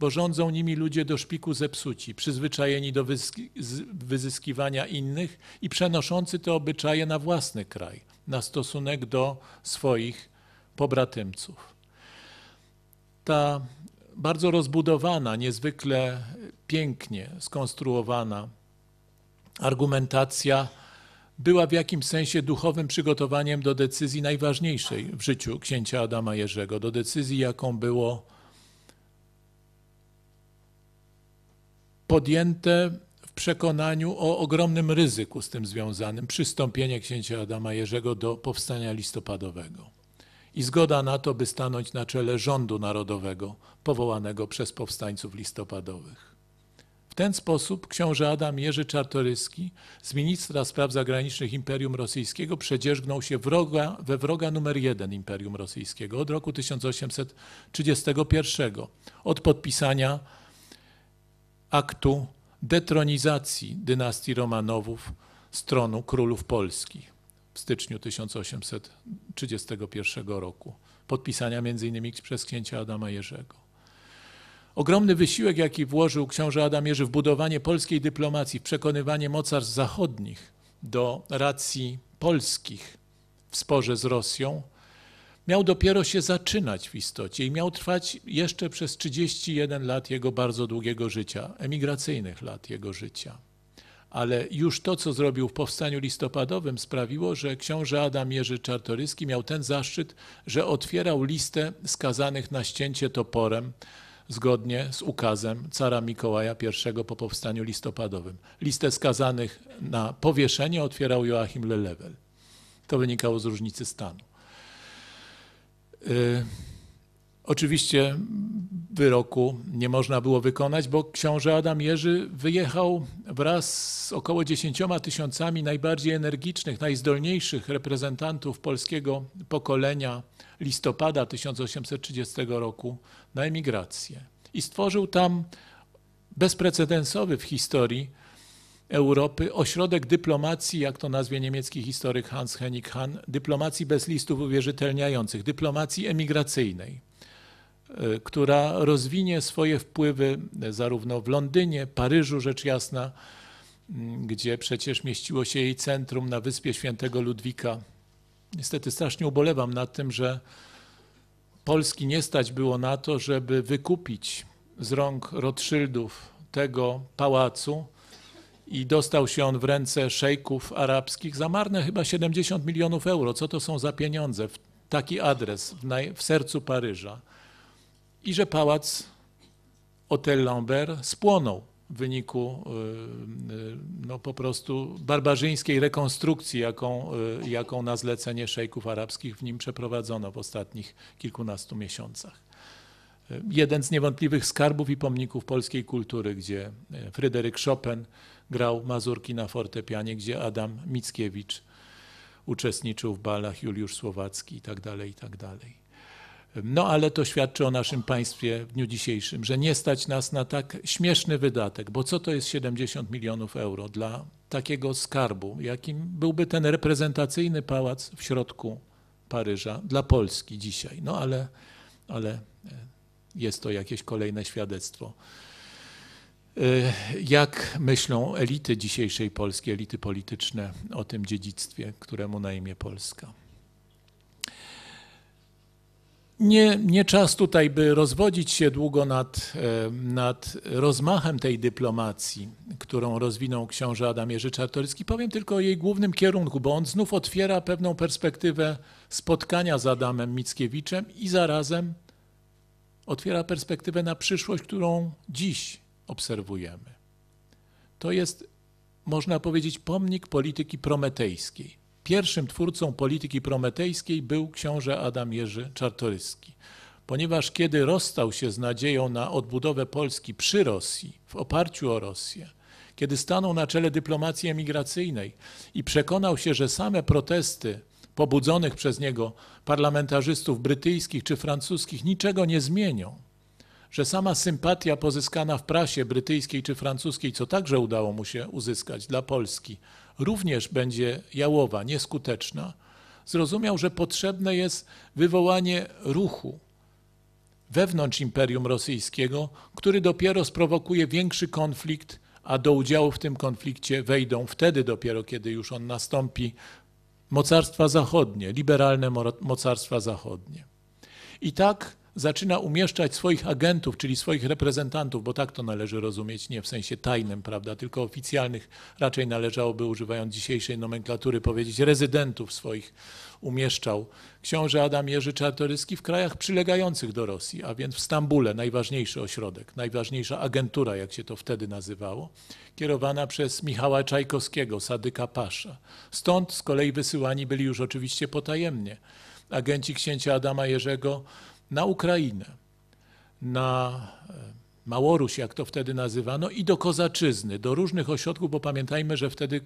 bo rządzą nimi ludzie do szpiku zepsuci, przyzwyczajeni do wyzyskiwania innych i przenoszący te obyczaje na własny kraj, na stosunek do swoich pobratymców. Ta bardzo rozbudowana, niezwykle pięknie skonstruowana argumentacja była w jakimś sensie duchowym przygotowaniem do decyzji najważniejszej w życiu księcia Adama Jerzego, do decyzji, jaką było podjęte w przekonaniu o ogromnym ryzyku z tym związanym przystąpienie księcia Adama Jerzego do powstania listopadowego i zgoda na to, by stanąć na czele rządu narodowego powołanego przez powstańców listopadowych. W ten sposób książę Adam Jerzy Czartoryski z ministra spraw zagranicznych Imperium Rosyjskiego przedzierzgnął się wroga, we wroga numer jeden Imperium Rosyjskiego od roku 1831, od podpisania aktu detronizacji dynastii Romanowów z tronu królów polskich w styczniu 1831 roku, podpisania m.in. przez księcia Adama Jerzego. Ogromny wysiłek, jaki włożył książę Adam Jerzy w budowanie polskiej dyplomacji, w przekonywanie mocarstw zachodnich do racji polskich w sporze z Rosją, miał dopiero się zaczynać w istocie i miał trwać jeszcze przez 31 lat jego bardzo długiego życia, emigracyjnych lat jego życia. Ale już to, co zrobił w powstaniu listopadowym, sprawiło, że książę Adam Jerzy Czartoryski miał ten zaszczyt, że otwierał listę skazanych na ścięcie toporem zgodnie z ukazem cara Mikołaja I po powstaniu listopadowym. Listę skazanych na powieszenie otwierał Joachim Lelewel. To wynikało z różnicy stanu. Y, oczywiście wyroku nie można było wykonać, bo książę Adam Jerzy wyjechał wraz z około 10 tysiącami najbardziej energicznych, najzdolniejszych reprezentantów polskiego pokolenia listopada 1830 roku na emigrację i stworzył tam bezprecedensowy w historii Europy, ośrodek dyplomacji, jak to nazwie niemiecki historyk Hans Henik Hahn, dyplomacji bez listów uwierzytelniających, dyplomacji emigracyjnej, y, która rozwinie swoje wpływy y, zarówno w Londynie, Paryżu, rzecz jasna, y, gdzie przecież mieściło się jej centrum na wyspie Świętego Ludwika. Niestety strasznie ubolewam nad tym, że Polski nie stać było na to, żeby wykupić z rąk Rothschildów tego pałacu, i dostał się on w ręce szejków arabskich za marne chyba 70 milionów euro. Co to są za pieniądze? W taki adres w, naj, w sercu Paryża. I że pałac Hotel Lambert spłonął w wyniku e, e, no, po prostu barbarzyńskiej rekonstrukcji, jaką, e, jaką na zlecenie szejków arabskich w nim przeprowadzono w ostatnich kilkunastu miesiącach. Jeden z niewątpliwych skarbów i pomników polskiej kultury, gdzie Fryderyk Chopin grał mazurki na fortepianie, gdzie Adam Mickiewicz uczestniczył w balach, Juliusz Słowacki itd. Tak tak dalej. No ale to świadczy o naszym państwie w dniu dzisiejszym, że nie stać nas na tak śmieszny wydatek, bo co to jest 70 milionów euro dla takiego skarbu, jakim byłby ten reprezentacyjny pałac w środku Paryża dla Polski dzisiaj. No ale, ale e, jest to jakieś kolejne świadectwo Y, jak myślą elity dzisiejszej Polski, elity polityczne o tym dziedzictwie, któremu na imię Polska? Nie, nie czas tutaj, by rozwodzić się długo nad, e, nad rozmachem tej dyplomacji, którą rozwinął książę Adam Jerzy Czartoryski. Powiem tylko o jej głównym kierunku, bo on znów otwiera pewną perspektywę spotkania z Adamem Mickiewiczem i zarazem otwiera perspektywę na przyszłość, którą dziś obserwujemy. To jest, można powiedzieć, pomnik polityki prometejskiej. Pierwszym twórcą polityki prometejskiej był książę Adam Jerzy Czartoryski, ponieważ kiedy rozstał się z nadzieją na odbudowę Polski przy Rosji, w oparciu o Rosję, kiedy stanął na czele dyplomacji emigracyjnej i przekonał się, że same protesty pobudzonych przez niego parlamentarzystów brytyjskich czy francuskich niczego nie zmienią, że sama sympatia pozyskana w prasie brytyjskiej czy francuskiej, co także udało mu się uzyskać dla Polski, również będzie jałowa, nieskuteczna, zrozumiał, że potrzebne jest wywołanie ruchu wewnątrz Imperium Rosyjskiego, który dopiero sprowokuje większy konflikt, a do udziału w tym konflikcie wejdą wtedy dopiero, kiedy już on nastąpi, mocarstwa zachodnie, liberalne mocarstwa zachodnie. I tak zaczyna umieszczać swoich agentów, czyli swoich reprezentantów, bo tak to należy rozumieć, nie w sensie tajnym, prawda, tylko oficjalnych, raczej należałoby, używając dzisiejszej nomenklatury, powiedzieć rezydentów swoich umieszczał książę Adam Jerzy Czartoryski w krajach przylegających do Rosji, a więc w Stambule, najważniejszy ośrodek, najważniejsza agentura, jak się to wtedy nazywało, kierowana przez Michała Czajkowskiego, Sadyka Pasza. Stąd z kolei wysyłani byli już oczywiście potajemnie agenci księcia Adama Jerzego na Ukrainę, na e, Małoruś, jak to wtedy nazywano, i do Kozaczyzny, do różnych ośrodków, bo pamiętajmy, że wtedy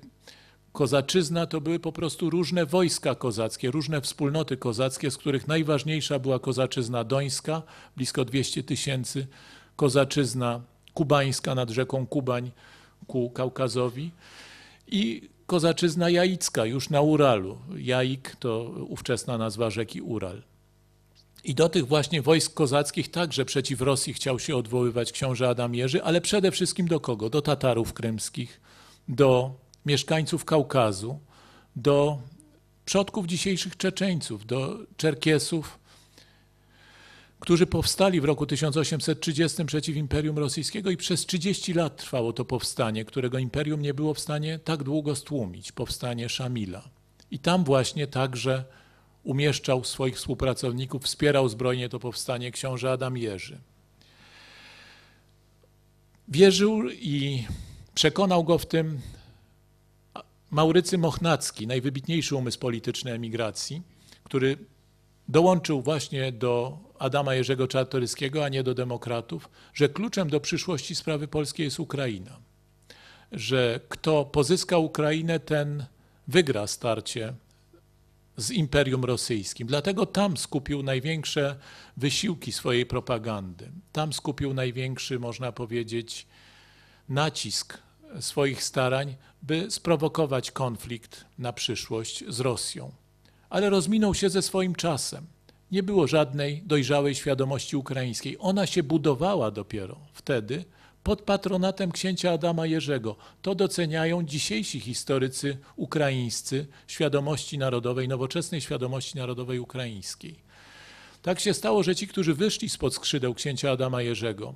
Kozaczyzna to były po prostu różne wojska kozackie, różne wspólnoty kozackie, z których najważniejsza była Kozaczyzna Dońska, blisko 200 tysięcy, Kozaczyzna Kubańska nad rzeką Kubań ku Kaukazowi i Kozaczyzna Jaicka już na Uralu. Jaik to ówczesna nazwa rzeki Ural. I do tych właśnie wojsk kozackich także przeciw Rosji chciał się odwoływać książę Adam Jerzy, ale przede wszystkim do kogo? Do Tatarów krymskich, do mieszkańców Kaukazu, do przodków dzisiejszych Czeczeńców, do Czerkiesów, którzy powstali w roku 1830 przeciw Imperium Rosyjskiego i przez 30 lat trwało to powstanie, którego Imperium nie było w stanie tak długo stłumić, powstanie Szamila. I tam właśnie także umieszczał swoich współpracowników, wspierał zbrojnie to powstanie książę Adam Jerzy. Wierzył i przekonał go w tym Maurycy Mochnacki, najwybitniejszy umysł polityczny emigracji, który dołączył właśnie do Adama Jerzego Czartoryskiego, a nie do demokratów, że kluczem do przyszłości sprawy polskiej jest Ukraina. Że kto pozyska Ukrainę, ten wygra starcie z Imperium Rosyjskim. Dlatego tam skupił największe wysiłki swojej propagandy. Tam skupił największy, można powiedzieć, nacisk swoich starań, by sprowokować konflikt na przyszłość z Rosją. Ale rozminął się ze swoim czasem. Nie było żadnej dojrzałej świadomości ukraińskiej. Ona się budowała dopiero wtedy, pod patronatem księcia Adama Jerzego. To doceniają dzisiejsi historycy ukraińscy świadomości narodowej, nowoczesnej świadomości narodowej ukraińskiej. Tak się stało, że ci, którzy wyszli spod skrzydeł księcia Adama Jerzego,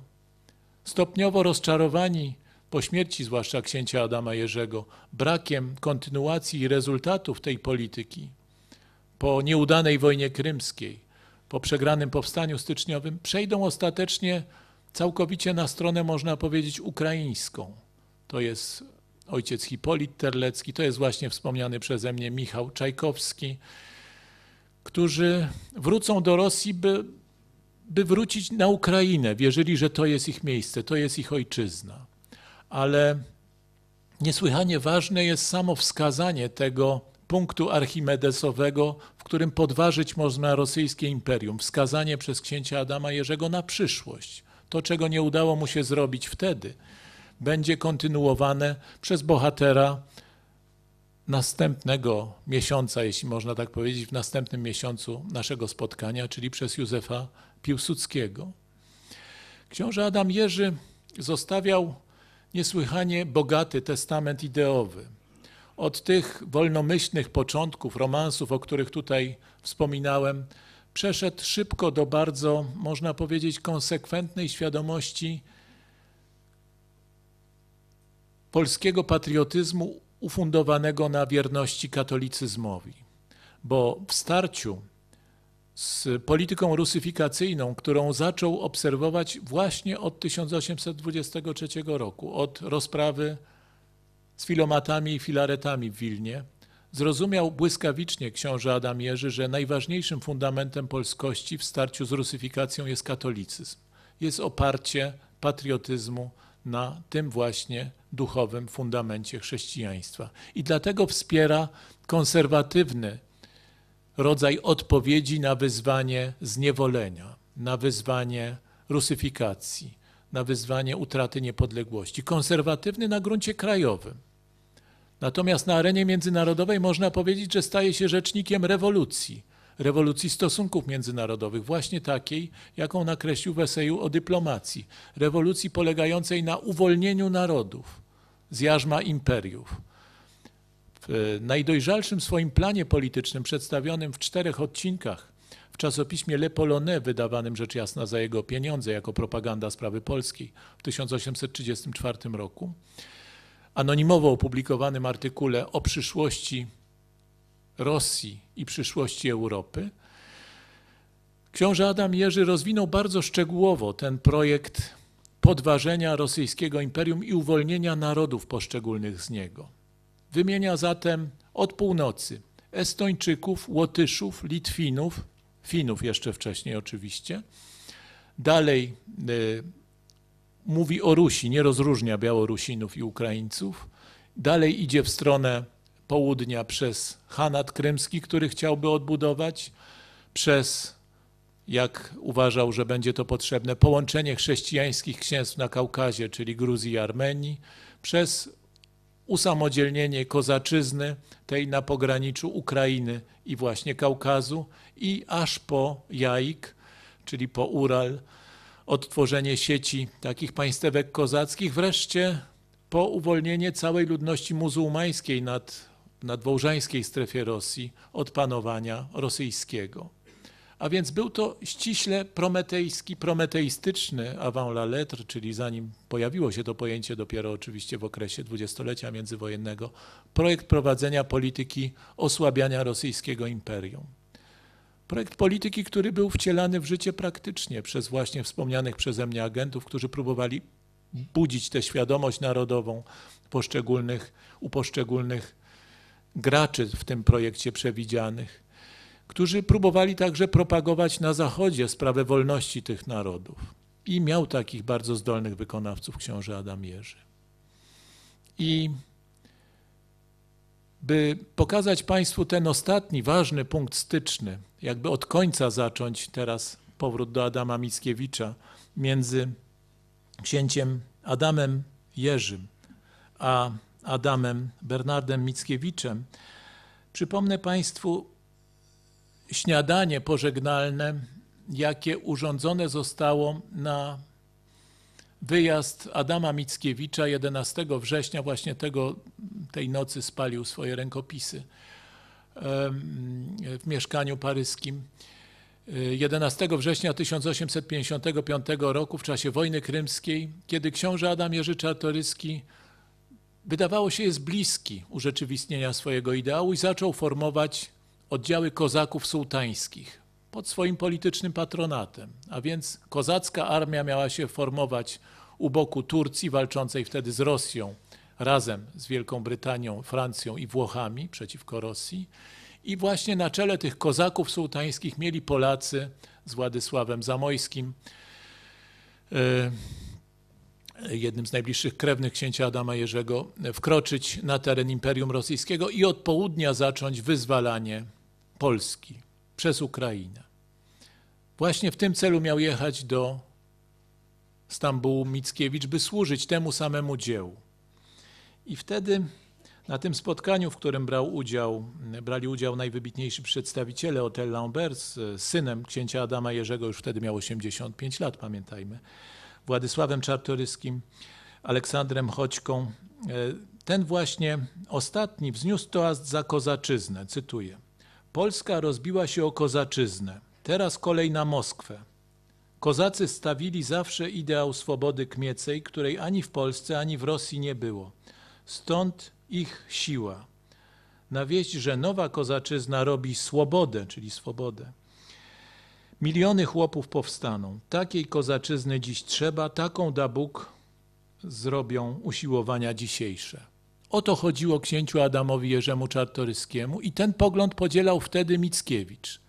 stopniowo rozczarowani po śmierci zwłaszcza księcia Adama Jerzego, brakiem kontynuacji i rezultatów tej polityki, po nieudanej wojnie krymskiej, po przegranym powstaniu styczniowym, przejdą ostatecznie całkowicie na stronę, można powiedzieć, ukraińską. To jest ojciec Hipolit Terlecki, to jest właśnie wspomniany przeze mnie Michał Czajkowski, którzy wrócą do Rosji, by, by wrócić na Ukrainę. Wierzyli, że to jest ich miejsce, to jest ich ojczyzna. Ale niesłychanie ważne jest samo wskazanie tego punktu archimedesowego, w którym podważyć można rosyjskie imperium, wskazanie przez księcia Adama Jerzego na przyszłość. To, czego nie udało mu się zrobić wtedy, będzie kontynuowane przez bohatera następnego miesiąca, jeśli można tak powiedzieć, w następnym miesiącu naszego spotkania, czyli przez Józefa Piłsudskiego. Książę Adam Jerzy zostawiał niesłychanie bogaty testament ideowy. Od tych wolnomyślnych początków, romansów, o których tutaj wspominałem, przeszedł szybko do bardzo, można powiedzieć, konsekwentnej świadomości polskiego patriotyzmu ufundowanego na wierności katolicyzmowi. Bo w starciu z polityką rusyfikacyjną, którą zaczął obserwować właśnie od 1823 roku, od rozprawy z filomatami i filaretami w Wilnie, Zrozumiał błyskawicznie książę Adam Jerzy, że najważniejszym fundamentem polskości w starciu z rusyfikacją jest katolicyzm. Jest oparcie patriotyzmu na tym właśnie duchowym fundamencie chrześcijaństwa. I dlatego wspiera konserwatywny rodzaj odpowiedzi na wyzwanie zniewolenia, na wyzwanie rusyfikacji, na wyzwanie utraty niepodległości. Konserwatywny na gruncie krajowym. Natomiast na arenie międzynarodowej można powiedzieć, że staje się rzecznikiem rewolucji, rewolucji stosunków międzynarodowych, właśnie takiej, jaką nakreślił w eseju o dyplomacji, rewolucji polegającej na uwolnieniu narodów z jarzma imperiów. W najdojrzalszym swoim planie politycznym, przedstawionym w czterech odcinkach w czasopiśmie Le Polonais, wydawanym rzecz jasna za jego pieniądze jako propaganda sprawy polskiej w 1834 roku, anonimowo opublikowanym artykule o przyszłości Rosji i przyszłości Europy, książę Adam Jerzy rozwinął bardzo szczegółowo ten projekt podważenia rosyjskiego imperium i uwolnienia narodów poszczególnych z niego. Wymienia zatem od północy Estończyków, Łotyszów, Litwinów, Finów jeszcze wcześniej oczywiście, dalej e, mówi o Rusi, nie rozróżnia Białorusinów i Ukraińców. Dalej idzie w stronę południa przez Hanat Krymski, który chciałby odbudować, przez, jak uważał, że będzie to potrzebne, połączenie chrześcijańskich księstw na Kaukazie, czyli Gruzji i Armenii, przez usamodzielnienie kozaczyzny tej na pograniczu Ukrainy i właśnie Kaukazu i aż po Jaik, czyli po Ural, odtworzenie sieci takich państwek kozackich, wreszcie po uwolnienie całej ludności muzułmańskiej nad, nadwołżańskiej strefie Rosji od panowania rosyjskiego. A więc był to ściśle prometejski, prometeistyczny avant la lettre, czyli zanim pojawiło się to pojęcie dopiero oczywiście w okresie dwudziestolecia międzywojennego, projekt prowadzenia polityki osłabiania rosyjskiego imperium. Projekt polityki, który był wcielany w życie praktycznie przez właśnie wspomnianych przeze mnie agentów, którzy próbowali budzić tę świadomość narodową poszczególnych, u poszczególnych graczy w tym projekcie przewidzianych, którzy próbowali także propagować na Zachodzie sprawę wolności tych narodów. I miał takich bardzo zdolnych wykonawców książę Adam Jerzy. I by pokazać Państwu ten ostatni ważny punkt styczny jakby od końca zacząć teraz powrót do Adama Mickiewicza między księciem Adamem Jerzym a Adamem Bernardem Mickiewiczem. Przypomnę Państwu śniadanie pożegnalne, jakie urządzone zostało na wyjazd Adama Mickiewicza 11 września, właśnie tego, tej nocy spalił swoje rękopisy w mieszkaniu paryskim. 11 września 1855 roku w czasie wojny krymskiej, kiedy książę Adam Jerzy Czartoryski wydawało się jest bliski urzeczywistnienia swojego ideału i zaczął formować oddziały kozaków sułtańskich pod swoim politycznym patronatem. A więc kozacka armia miała się formować u boku Turcji walczącej wtedy z Rosją razem z Wielką Brytanią, Francją i Włochami przeciwko Rosji. I właśnie na czele tych kozaków sułtańskich mieli Polacy z Władysławem Zamojskim, e, jednym z najbliższych krewnych księcia Adama Jerzego, wkroczyć na teren Imperium Rosyjskiego i od południa zacząć wyzwalanie Polski przez Ukrainę. Właśnie w tym celu miał jechać do Stambułu Mickiewicz, by służyć temu samemu dziełu. I wtedy na tym spotkaniu, w którym brał udział, brali udział najwybitniejsi przedstawiciele Hotel Lambert z synem księcia Adama Jerzego, już wtedy miał 85 lat, pamiętajmy, Władysławem Czartoryskim, Aleksandrem Choćką. E, ten właśnie ostatni wzniósł toast za kozaczyznę, cytuję. Polska rozbiła się o kozaczyznę, teraz kolej na Moskwę. Kozacy stawili zawsze ideał swobody kmiecej, której ani w Polsce, ani w Rosji nie było – stąd ich siła. Na wieść, że nowa kozaczyzna robi swobodę, czyli swobodę. Miliony chłopów powstaną. Takiej kozaczyzny dziś trzeba, taką da Bóg, zrobią usiłowania dzisiejsze. O to chodziło księciu Adamowi Jerzemu Czartoryskiemu i ten pogląd podzielał wtedy Mickiewicz.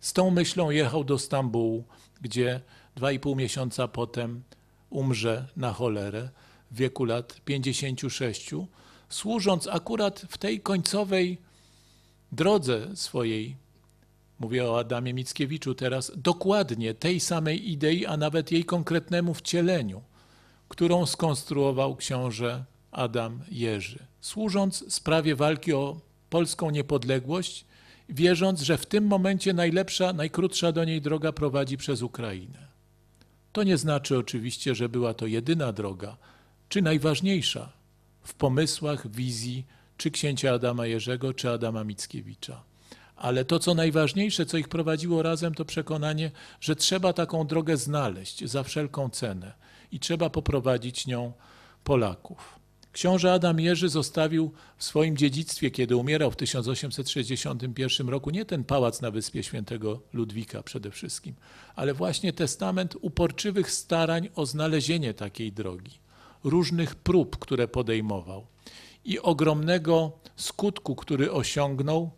Z tą myślą jechał do Stambułu, gdzie dwa i pół miesiąca potem umrze na cholerę w wieku lat 56, służąc akurat w tej końcowej drodze swojej, mówię o Adamie Mickiewiczu teraz, dokładnie tej samej idei, a nawet jej konkretnemu wcieleniu, którą skonstruował książę Adam Jerzy, służąc sprawie walki o polską niepodległość, wierząc, że w tym momencie najlepsza, najkrótsza do niej droga prowadzi przez Ukrainę. To nie znaczy oczywiście, że była to jedyna droga, czy najważniejsza w pomysłach, wizji czy księcia Adama Jerzego, czy Adama Mickiewicza. Ale to, co najważniejsze, co ich prowadziło razem, to przekonanie, że trzeba taką drogę znaleźć za wszelką cenę i trzeba poprowadzić nią Polaków. Książę Adam Jerzy zostawił w swoim dziedzictwie, kiedy umierał w 1861 roku, nie ten pałac na wyspie świętego Ludwika przede wszystkim, ale właśnie testament uporczywych starań o znalezienie takiej drogi różnych prób, które podejmował i ogromnego skutku, który osiągnął,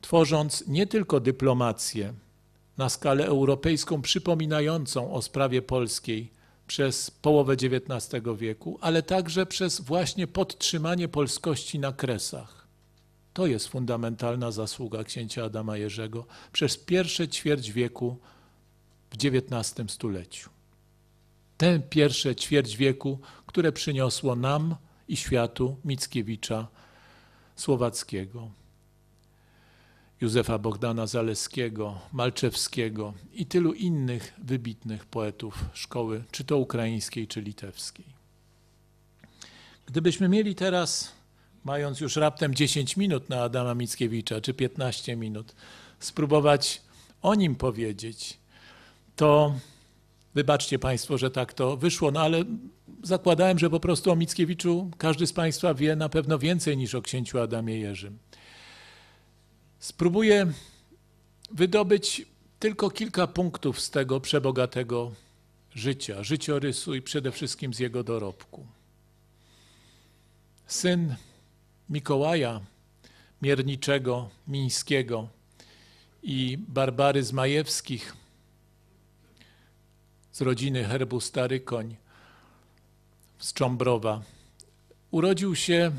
tworząc nie tylko dyplomację na skalę europejską przypominającą o sprawie polskiej przez połowę XIX wieku, ale także przez właśnie podtrzymanie polskości na kresach. To jest fundamentalna zasługa księcia Adama Jerzego przez pierwsze ćwierć wieku w XIX stuleciu ten pierwsze ćwierć wieku, które przyniosło nam i światu Mickiewicza Słowackiego, Józefa Bogdana Zaleskiego, Malczewskiego i tylu innych wybitnych poetów szkoły, czy to ukraińskiej, czy litewskiej. Gdybyśmy mieli teraz, mając już raptem 10 minut na Adama Mickiewicza, czy 15 minut, spróbować o nim powiedzieć, to Wybaczcie Państwo, że tak to wyszło, no ale zakładałem, że po prostu o Mickiewiczu każdy z Państwa wie na pewno więcej niż o księciu Adamie Jerzym. Spróbuję wydobyć tylko kilka punktów z tego przebogatego życia, życiorysu i przede wszystkim z jego dorobku. Syn Mikołaja Mierniczego Mińskiego i Barbary Zmajewskich z rodziny herbu Stary Koń z Cząbrowa. Urodził się,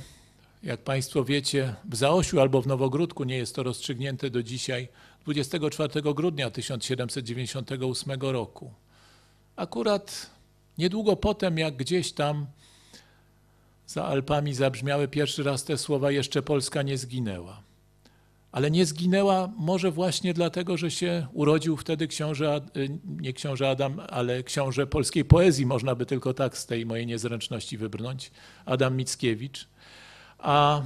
jak Państwo wiecie, w Zaosiu albo w Nowogródku, nie jest to rozstrzygnięte do dzisiaj, 24 grudnia 1798 roku. Akurat niedługo potem, jak gdzieś tam za Alpami zabrzmiały pierwszy raz te słowa, jeszcze Polska nie zginęła ale nie zginęła może właśnie dlatego, że się urodził wtedy książę, y, nie książę Adam, ale książę polskiej poezji, można by tylko tak z tej mojej niezręczności wybrnąć, Adam Mickiewicz. A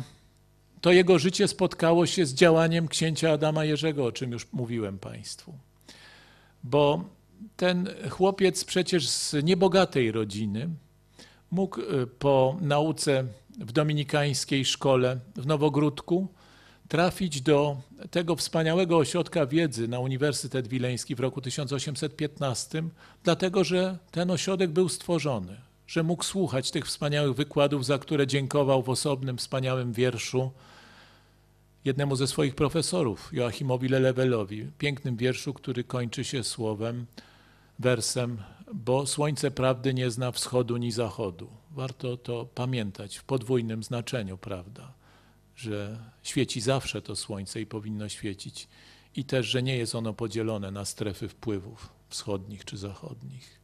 to jego życie spotkało się z działaniem księcia Adama Jerzego, o czym już mówiłem Państwu. Bo ten chłopiec przecież z niebogatej rodziny mógł y, po nauce w dominikańskiej szkole w Nowogródku trafić do tego wspaniałego ośrodka wiedzy na Uniwersytet Wileński w roku 1815, dlatego że ten ośrodek był stworzony, że mógł słuchać tych wspaniałych wykładów, za które dziękował w osobnym, wspaniałym wierszu jednemu ze swoich profesorów, Joachimowi Lelewelowi, pięknym wierszu, który kończy się słowem, wersem, bo słońce prawdy nie zna wschodu ni zachodu. Warto to pamiętać w podwójnym znaczeniu, prawda, że świeci zawsze to słońce i powinno świecić, i też, że nie jest ono podzielone na strefy wpływów wschodnich czy zachodnich.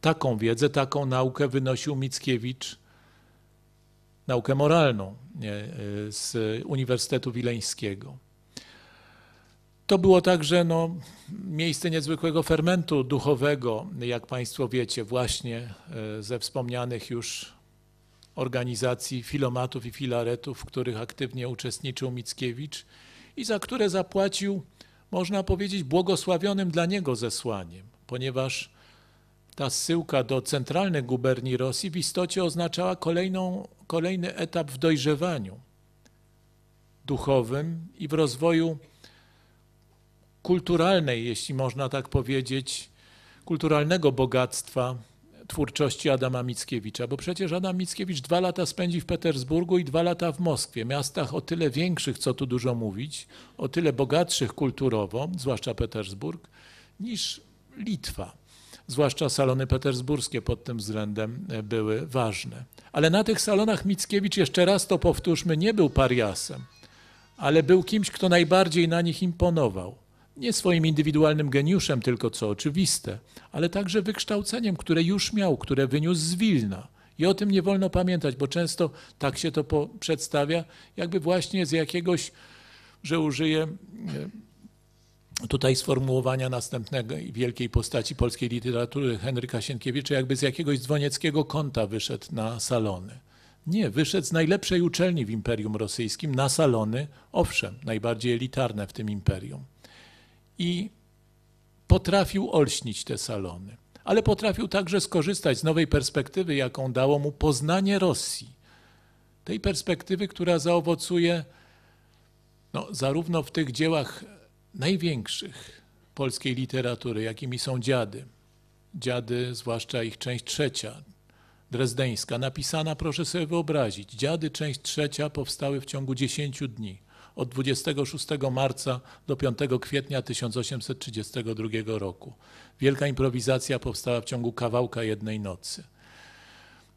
Taką wiedzę, taką naukę wynosił Mickiewicz, naukę moralną y, z Uniwersytetu Wileńskiego. To było także no, miejsce niezwykłego fermentu duchowego, jak Państwo wiecie, właśnie y, ze wspomnianych już organizacji filomatów i filaretów, w których aktywnie uczestniczył Mickiewicz i za które zapłacił, można powiedzieć, błogosławionym dla niego zesłaniem, ponieważ ta zsyłka do centralnych guberni Rosji w istocie oznaczała kolejną, kolejny etap w dojrzewaniu duchowym i w rozwoju kulturalnej, jeśli można tak powiedzieć, kulturalnego bogactwa twórczości Adama Mickiewicza, bo przecież Adam Mickiewicz dwa lata spędzi w Petersburgu i dwa lata w Moskwie, miastach o tyle większych, co tu dużo mówić, o tyle bogatszych kulturowo, zwłaszcza Petersburg, niż Litwa. Zwłaszcza salony petersburskie pod tym względem e, były ważne. Ale na tych salonach Mickiewicz, jeszcze raz to powtórzmy, nie był pariasem, ale był kimś, kto najbardziej na nich imponował nie swoim indywidualnym geniuszem tylko, co oczywiste, ale także wykształceniem, które już miał, które wyniósł z Wilna. I o tym nie wolno pamiętać, bo często tak się to przedstawia, jakby właśnie z jakiegoś, że użyję e, tutaj sformułowania następnego wielkiej postaci polskiej literatury Henryka Sienkiewicza, jakby z jakiegoś dzwonieckiego kąta wyszedł na salony. Nie, wyszedł z najlepszej uczelni w Imperium Rosyjskim na salony, owszem, najbardziej elitarne w tym imperium i potrafił olśnić te salony, ale potrafił także skorzystać z nowej perspektywy, jaką dało mu poznanie Rosji. Tej perspektywy, która zaowocuje no, zarówno w tych dziełach największych polskiej literatury, jakimi są dziady, dziady, zwłaszcza ich część trzecia, drezdeńska, napisana, proszę sobie wyobrazić, dziady, część trzecia powstały w ciągu 10 dni od 26 marca do 5 kwietnia 1832 roku. Wielka improwizacja powstała w ciągu kawałka jednej nocy.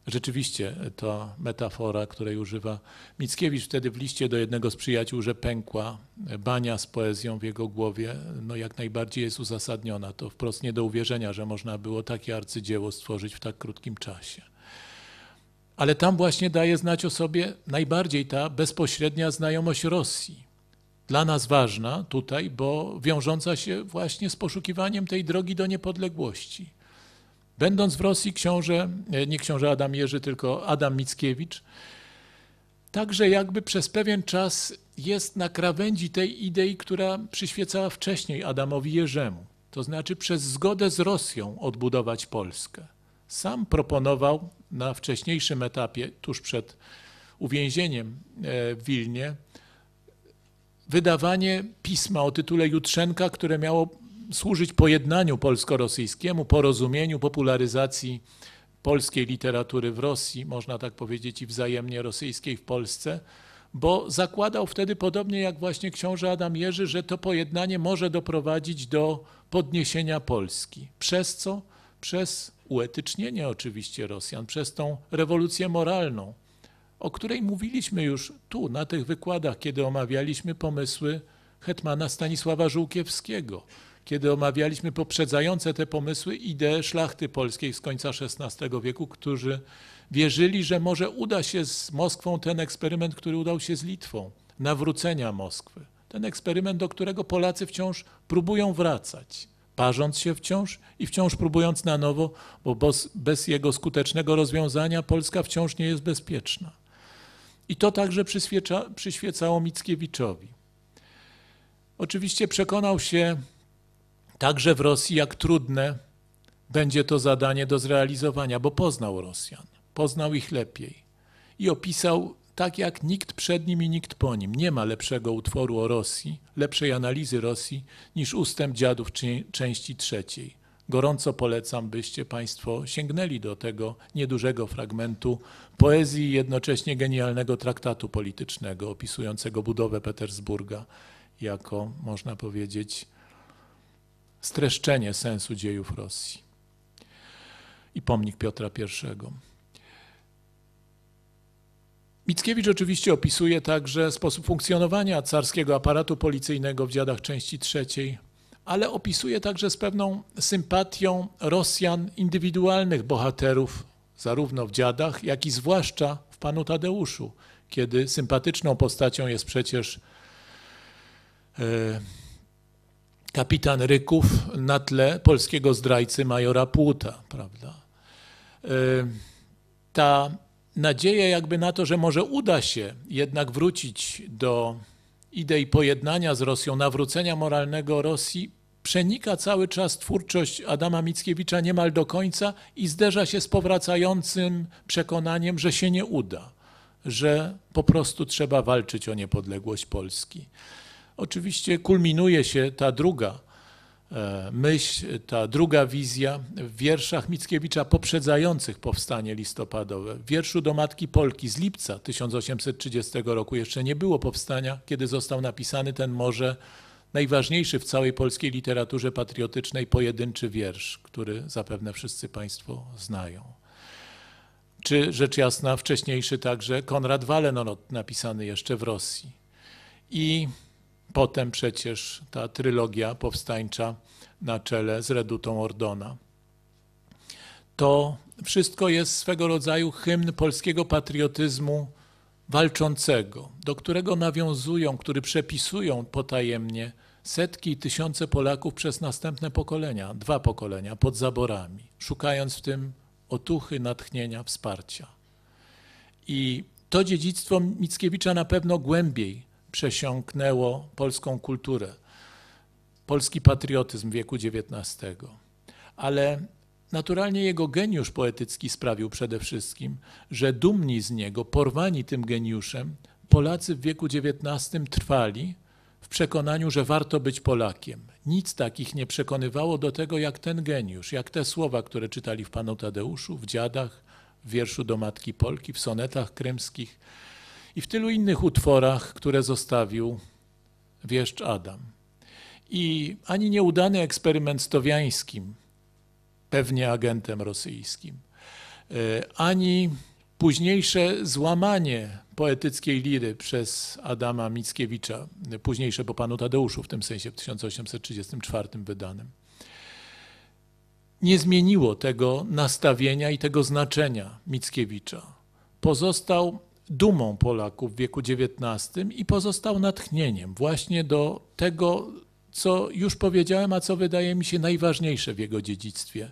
Rzeczywiście e, to metafora, której używa Mickiewicz wtedy w liście do jednego z przyjaciół, że pękła e, bania z poezją w jego głowie, no jak najbardziej jest uzasadniona. To wprost nie do uwierzenia, że można było takie arcydzieło stworzyć w tak krótkim czasie. Ale tam właśnie daje znać o sobie najbardziej ta bezpośrednia znajomość Rosji. Dla nas ważna tutaj, bo wiążąca się właśnie z poszukiwaniem tej drogi do niepodległości. Będąc w Rosji, książę, e, nie książę Adam Jerzy, tylko Adam Mickiewicz, także jakby przez pewien czas jest na krawędzi tej idei, która przyświecała wcześniej Adamowi Jerzemu, to znaczy przez zgodę z Rosją odbudować Polskę sam proponował na wcześniejszym etapie, tuż przed uwięzieniem e, w Wilnie, wydawanie pisma o tytule Jutrzenka, które miało służyć pojednaniu polsko-rosyjskiemu, porozumieniu, popularyzacji polskiej literatury w Rosji, można tak powiedzieć, i wzajemnie rosyjskiej w Polsce, bo zakładał wtedy, podobnie jak właśnie książę Adam Jerzy, że to pojednanie może doprowadzić do podniesienia Polski. Przez co? Przez uetycznienie oczywiście Rosjan przez tą rewolucję moralną, o której mówiliśmy już tu, na tych wykładach, kiedy omawialiśmy pomysły hetmana Stanisława Żółkiewskiego, kiedy omawialiśmy poprzedzające te pomysły idee szlachty polskiej z końca XVI wieku, którzy wierzyli, że może uda się z Moskwą ten eksperyment, który udał się z Litwą, nawrócenia Moskwy. Ten eksperyment, do którego Polacy wciąż próbują wracać parząc się wciąż i wciąż próbując na nowo, bo bez jego skutecznego rozwiązania Polska wciąż nie jest bezpieczna. I to także przyświeca, przyświecało Mickiewiczowi. Oczywiście przekonał się także w Rosji, jak trudne będzie to zadanie do zrealizowania, bo poznał Rosjan, poznał ich lepiej i opisał tak jak nikt przed nim i nikt po nim. Nie ma lepszego utworu o Rosji, lepszej analizy Rosji niż ustęp dziadów części trzeciej. Gorąco polecam, byście Państwo sięgnęli do tego niedużego fragmentu poezji i jednocześnie genialnego traktatu politycznego opisującego budowę Petersburga jako, można powiedzieć, streszczenie sensu dziejów Rosji i pomnik Piotra I. Mickiewicz oczywiście opisuje także sposób funkcjonowania carskiego aparatu policyjnego w dziadach części trzeciej, ale opisuje także z pewną sympatią Rosjan indywidualnych bohaterów, zarówno w dziadach, jak i zwłaszcza w panu Tadeuszu, kiedy sympatyczną postacią jest przecież e, kapitan Ryków na tle polskiego zdrajcy majora Płuta, prawda? E, ta nadzieję jakby na to, że może uda się jednak wrócić do idei pojednania z Rosją, nawrócenia moralnego Rosji, przenika cały czas twórczość Adama Mickiewicza niemal do końca i zderza się z powracającym przekonaniem, że się nie uda, że po prostu trzeba walczyć o niepodległość Polski. Oczywiście kulminuje się ta druga E, myśl, ta druga wizja w wierszach Mickiewicza poprzedzających powstanie listopadowe. W wierszu do Matki Polki z lipca 1830 roku jeszcze nie było powstania, kiedy został napisany ten może najważniejszy w całej polskiej literaturze patriotycznej pojedynczy wiersz, który zapewne wszyscy Państwo znają. Czy rzecz jasna wcześniejszy także Konrad Wallenonot napisany jeszcze w Rosji. I Potem przecież ta trylogia powstańcza na czele z redutą Ordona. To wszystko jest swego rodzaju hymn polskiego patriotyzmu walczącego, do którego nawiązują, który przepisują potajemnie setki i tysiące Polaków przez następne pokolenia, dwa pokolenia pod zaborami, szukając w tym otuchy, natchnienia, wsparcia. I to dziedzictwo Mickiewicza na pewno głębiej przesiąknęło polską kulturę, polski patriotyzm wieku XIX. Ale naturalnie jego geniusz poetycki sprawił przede wszystkim, że dumni z niego, porwani tym geniuszem, Polacy w wieku XIX trwali w przekonaniu, że warto być Polakiem. Nic takich nie przekonywało do tego, jak ten geniusz, jak te słowa, które czytali w Panu Tadeuszu, w dziadach, w wierszu do Matki Polki, w sonetach krymskich i w tylu innych utworach, które zostawił wieszcz Adam. I ani nieudany eksperyment stowiańskim, pewnie agentem rosyjskim, e, ani późniejsze złamanie poetyckiej liry przez Adama Mickiewicza, późniejsze po panu Tadeuszu w tym sensie w 1834 wydanym, nie zmieniło tego nastawienia i tego znaczenia Mickiewicza. Pozostał dumą Polaków w wieku XIX i pozostał natchnieniem właśnie do tego, co już powiedziałem, a co wydaje mi się najważniejsze w jego dziedzictwie,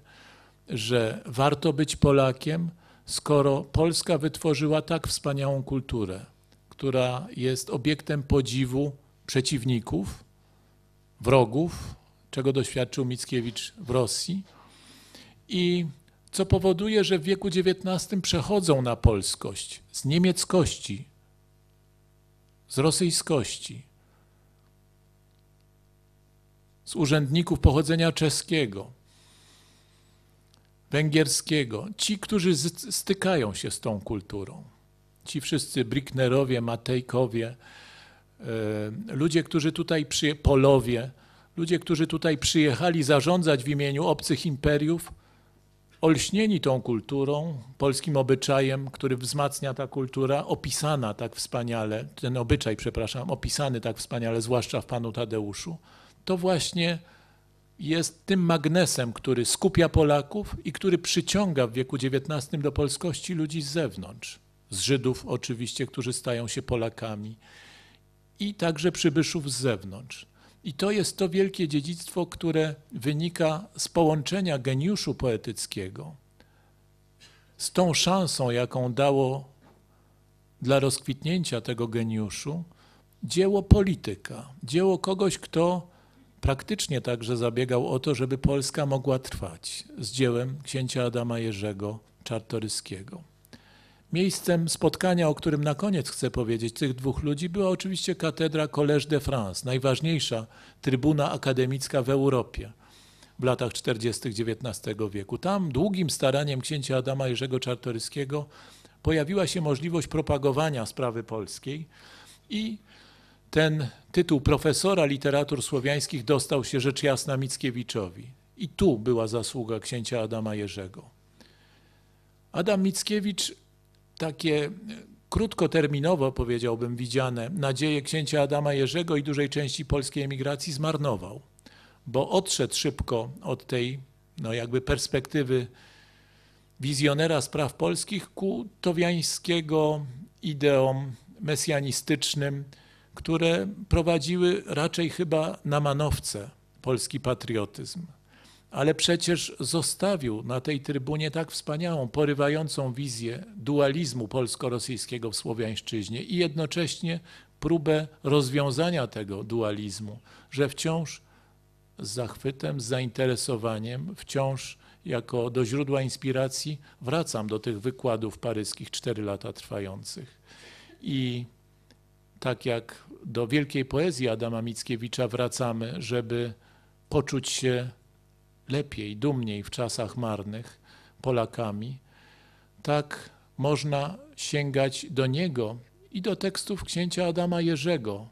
że warto być Polakiem, skoro Polska wytworzyła tak wspaniałą kulturę, która jest obiektem podziwu przeciwników, wrogów, czego doświadczył Mickiewicz w Rosji. I co powoduje, że w wieku XIX przechodzą na polskość z niemieckości, z rosyjskości, z urzędników pochodzenia czeskiego, węgierskiego, ci, którzy stykają się z tą kulturą. Ci wszyscy Bricknerowie, Matejkowie, e, ludzie, którzy tutaj przy Polowie, ludzie, którzy tutaj przyjechali zarządzać w imieniu obcych imperiów, olśnieni tą kulturą, polskim obyczajem, który wzmacnia ta kultura, opisana tak wspaniale, ten obyczaj, przepraszam, opisany tak wspaniale, zwłaszcza w panu Tadeuszu, to właśnie jest tym magnesem, który skupia Polaków i który przyciąga w wieku XIX do polskości ludzi z zewnątrz. Z Żydów oczywiście, którzy stają się Polakami, i także przybyszów z zewnątrz. I to jest to wielkie dziedzictwo, które wynika z połączenia geniuszu poetyckiego z tą szansą, jaką dało dla rozkwitnięcia tego geniuszu dzieło polityka, dzieło kogoś, kto praktycznie także zabiegał o to, żeby Polska mogła trwać, z dziełem księcia Adama Jerzego Czartoryskiego. Miejscem spotkania, o którym na koniec chcę powiedzieć, tych dwóch ludzi, była oczywiście katedra Collège de France, najważniejsza trybuna akademicka w Europie w latach 40. XIX wieku. Tam długim staraniem księcia Adama Jerzego Czartoryskiego pojawiła się możliwość propagowania sprawy polskiej i ten tytuł profesora literatur słowiańskich dostał się rzecz jasna Mickiewiczowi. I tu była zasługa księcia Adama Jerzego. Adam Mickiewicz takie e, krótkoterminowo, powiedziałbym, widziane nadzieje księcia Adama Jerzego i dużej części polskiej emigracji zmarnował, bo odszedł szybko od tej no jakby perspektywy wizjonera spraw polskich ku towiańskiego ideom mesjanistycznym, które prowadziły raczej chyba na manowce polski patriotyzm ale przecież zostawił na tej trybunie tak wspaniałą, porywającą wizję dualizmu polsko-rosyjskiego w słowiańszczyźnie i jednocześnie próbę rozwiązania tego dualizmu, że wciąż z zachwytem, z zainteresowaniem, wciąż jako do źródła inspiracji wracam do tych wykładów paryskich, cztery lata trwających. I tak jak do wielkiej poezji Adama Mickiewicza wracamy, żeby poczuć się lepiej, dumniej w czasach marnych Polakami, tak można sięgać do niego i do tekstów księcia Adama Jerzego,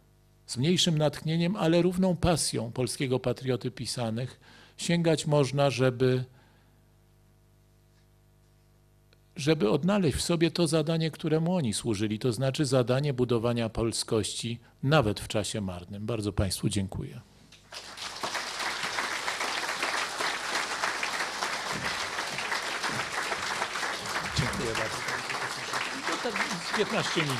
z mniejszym natchnieniem, ale równą pasją polskiego patrioty pisanych, sięgać można, żeby, żeby odnaleźć w sobie to zadanie, któremu oni służyli, to znaczy zadanie budowania polskości nawet w czasie marnym. Bardzo Państwu dziękuję. 15 minut.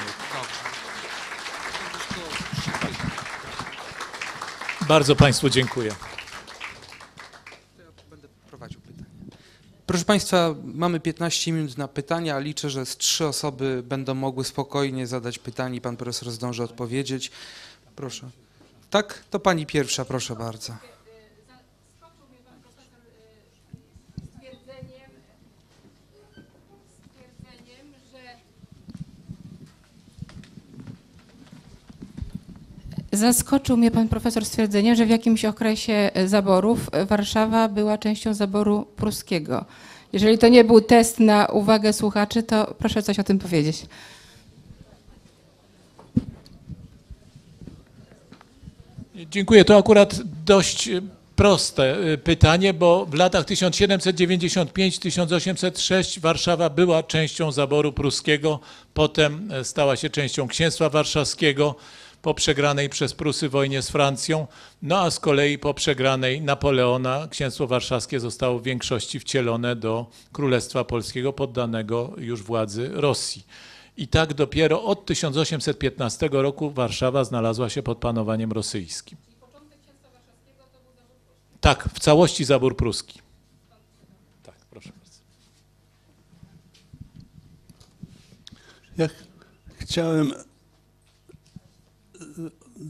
Bardzo Państwu dziękuję. Proszę Państwa, mamy 15 minut na pytania. Liczę, że z trzy osoby będą mogły spokojnie zadać pytanie. Pan profesor zdąży odpowiedzieć. Proszę. Tak, to Pani pierwsza, proszę bardzo. Zaskoczył mnie pan profesor stwierdzenie, że w jakimś okresie e, zaborów e, Warszawa była częścią zaboru pruskiego. Jeżeli to nie był test na uwagę słuchaczy, to proszę coś o tym powiedzieć. Dziękuję. To akurat dość e, proste pytanie, bo w latach 1795-1806 Warszawa była częścią zaboru pruskiego, potem stała się częścią Księstwa Warszawskiego po przegranej przez Prusy wojnie z Francją, no a z kolei po przegranej Napoleona księstwo warszawskie zostało w większości wcielone do Królestwa Polskiego poddanego już władzy Rosji. I tak dopiero od 1815 roku Warszawa znalazła się pod panowaniem rosyjskim. Tak, w całości zabór pruski. Tak, proszę bardzo. Ja chciałem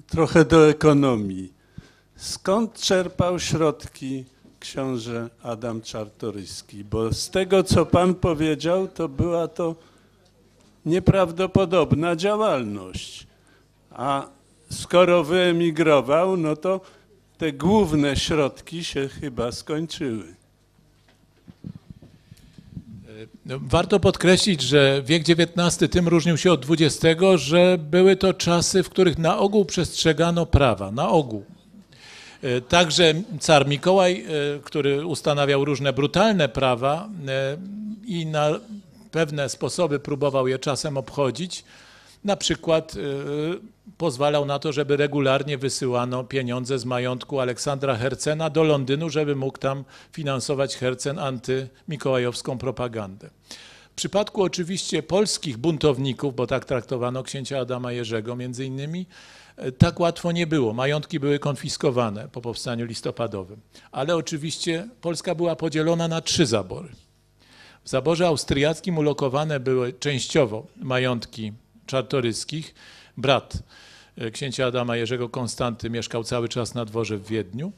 trochę do ekonomii. Skąd czerpał środki książę Adam Czartoryski? Bo z tego, co pan powiedział, to była to nieprawdopodobna działalność. A skoro wyemigrował, no to te główne środki się chyba skończyły. No, warto podkreślić, że wiek XIX tym różnił się od XX, że były to czasy, w których na ogół przestrzegano prawa, na ogół. E, także car Mikołaj, e, który ustanawiał różne brutalne prawa e, i na pewne sposoby próbował je czasem obchodzić, na przykład e, pozwalał na to, żeby regularnie wysyłano pieniądze z majątku Aleksandra Hercena do Londynu, żeby mógł tam finansować Hercen antymikołajowską propagandę. W przypadku oczywiście polskich buntowników, bo tak traktowano księcia Adama Jerzego między innymi, e, tak łatwo nie było. Majątki były konfiskowane po powstaniu listopadowym. Ale oczywiście Polska była podzielona na trzy zabory. W zaborze austriackim ulokowane były częściowo majątki Czartoryskich, brat e, księcia Adama Jerzego Konstanty, mieszkał cały czas na dworze w Wiedniu.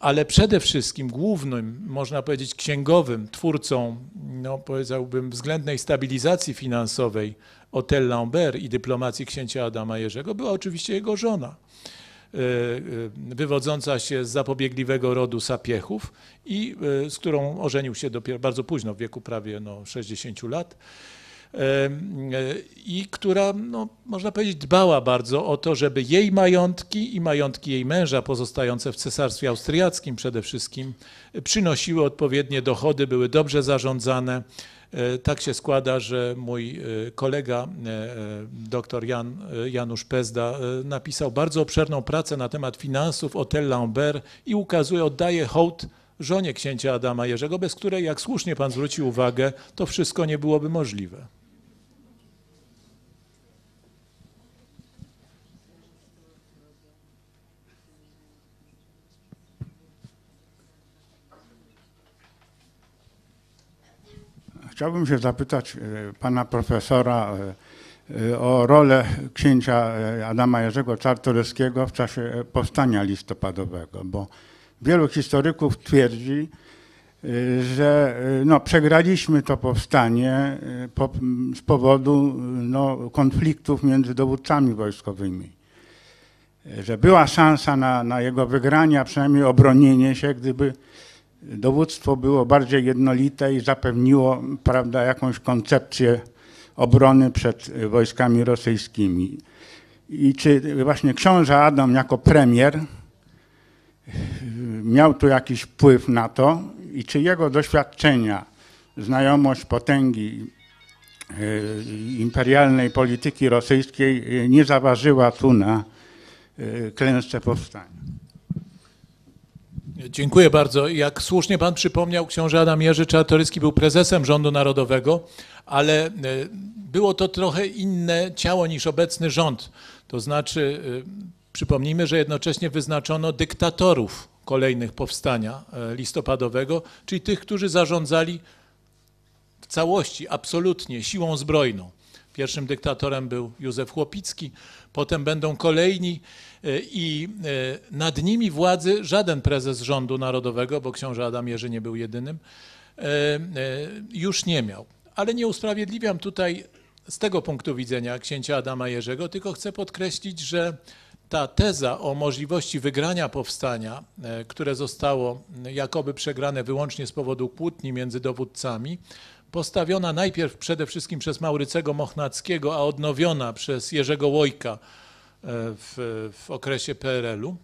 Ale przede wszystkim głównym, można powiedzieć, księgowym twórcą, no powiedziałbym, względnej stabilizacji finansowej Hotel Lambert i dyplomacji księcia Adama Jerzego była oczywiście jego żona e, e, wywodząca się z zapobiegliwego rodu Sapiechów i z którą ożenił się dopiero bardzo późno, w wieku prawie no, 60 lat. E, e, i która, no, można powiedzieć, dbała bardzo o to, żeby jej majątki i majątki jej męża pozostające w Cesarstwie Austriackim przede wszystkim przynosiły odpowiednie dochody, były dobrze zarządzane. E, tak się składa, że mój kolega dr Jan, Janusz Pezda napisał bardzo obszerną pracę na temat finansów Hotel Lambert i ukazuje, oddaje hołd żonie księcia Adama Jerzego, bez której, jak słusznie pan zwrócił uwagę, to wszystko nie byłoby możliwe. Chciałbym się zapytać e, pana profesora e, e, o rolę księcia Adama Jerzego Czartoryskiego w czasie powstania listopadowego, bo wielu historyków twierdzi, że no, przegraliśmy to powstanie po, z powodu no, konfliktów między dowódcami wojskowymi. Że była szansa na, na jego wygranie, a przynajmniej obronienie się, gdyby dowództwo było bardziej jednolite i zapewniło prawda, jakąś koncepcję obrony przed wojskami rosyjskimi. I czy właśnie książę Adam jako premier miał tu jakiś wpływ na to i czy jego doświadczenia, znajomość potęgi e, imperialnej polityki rosyjskiej nie zaważyła tu na e, klęsce powstania? Dziękuję bardzo. Jak słusznie Pan przypomniał, książę Adam Jerzy Czartoryski był prezesem rządu narodowego, ale e, było to trochę inne ciało niż obecny rząd. To znaczy, e, przypomnijmy, że jednocześnie wyznaczono dyktatorów kolejnych powstania e, listopadowego, czyli tych, którzy zarządzali w całości, absolutnie siłą zbrojną. Pierwszym dyktatorem był Józef Chłopicki, potem będą kolejni. E, i e, nad nimi władzy żaden prezes rządu narodowego, bo książę Adam Jerzy nie był jedynym, e, już nie miał. Ale nie usprawiedliwiam tutaj z tego punktu widzenia księcia Adama Jerzego, tylko chcę podkreślić, że ta teza o możliwości wygrania powstania, które zostało jakoby przegrane wyłącznie z powodu kłótni między dowódcami, postawiona najpierw przede wszystkim przez Maurycego Mochnackiego, a odnowiona przez Jerzego Łojka E, w, w okresie PRL-u.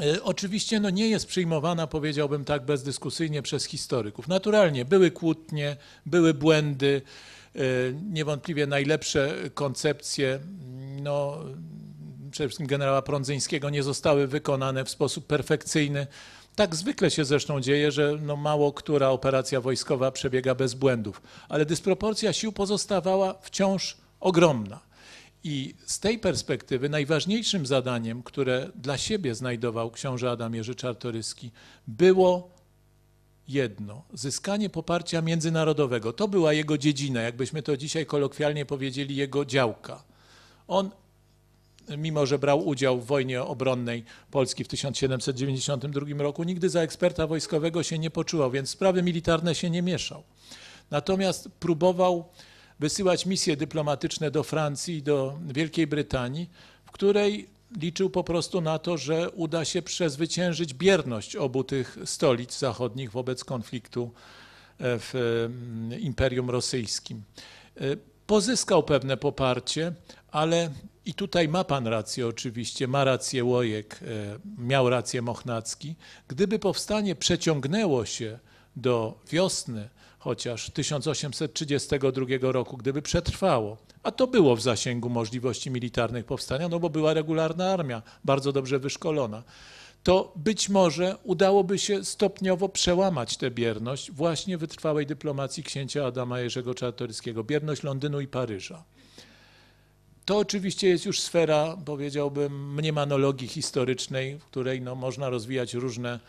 E, oczywiście no, nie jest przyjmowana, powiedziałbym tak, bezdyskusyjnie przez historyków. Naturalnie były kłótnie, były błędy, e, niewątpliwie najlepsze koncepcje, no, przede wszystkim generała Prądzyńskiego, nie zostały wykonane w sposób perfekcyjny. Tak zwykle się zresztą dzieje, że no mało która operacja wojskowa przebiega bez błędów, ale dysproporcja sił pozostawała wciąż ogromna. I z tej perspektywy najważniejszym zadaniem, które dla siebie znajdował książę Adam Jerzy Czartoryski, było jedno zyskanie poparcia międzynarodowego. To była jego dziedzina, jakbyśmy to dzisiaj kolokwialnie powiedzieli, jego działka. On mimo że brał udział w wojnie obronnej Polski w 1792 roku, nigdy za eksperta wojskowego się nie poczuwał, więc sprawy militarne się nie mieszał. Natomiast próbował wysyłać misje dyplomatyczne do Francji i do Wielkiej Brytanii, w której liczył po prostu na to, że uda się przezwyciężyć bierność obu tych stolic zachodnich wobec konfliktu e, w mm, Imperium Rosyjskim. E, pozyskał pewne poparcie, ale i tutaj ma pan rację oczywiście, ma rację Łojek, e, miał rację Mochnacki. Gdyby powstanie przeciągnęło się do wiosny chociaż 1832 roku, gdyby przetrwało. A to było w zasięgu możliwości militarnych powstania, no bo była regularna armia, bardzo dobrze wyszkolona. To być może udałoby się stopniowo przełamać tę bierność właśnie wytrwałej dyplomacji księcia Adama Jerzego Czartoryskiego, bierność Londynu i Paryża. To oczywiście jest już sfera, powiedziałbym, mniemanologii historycznej, w której no, można rozwijać różne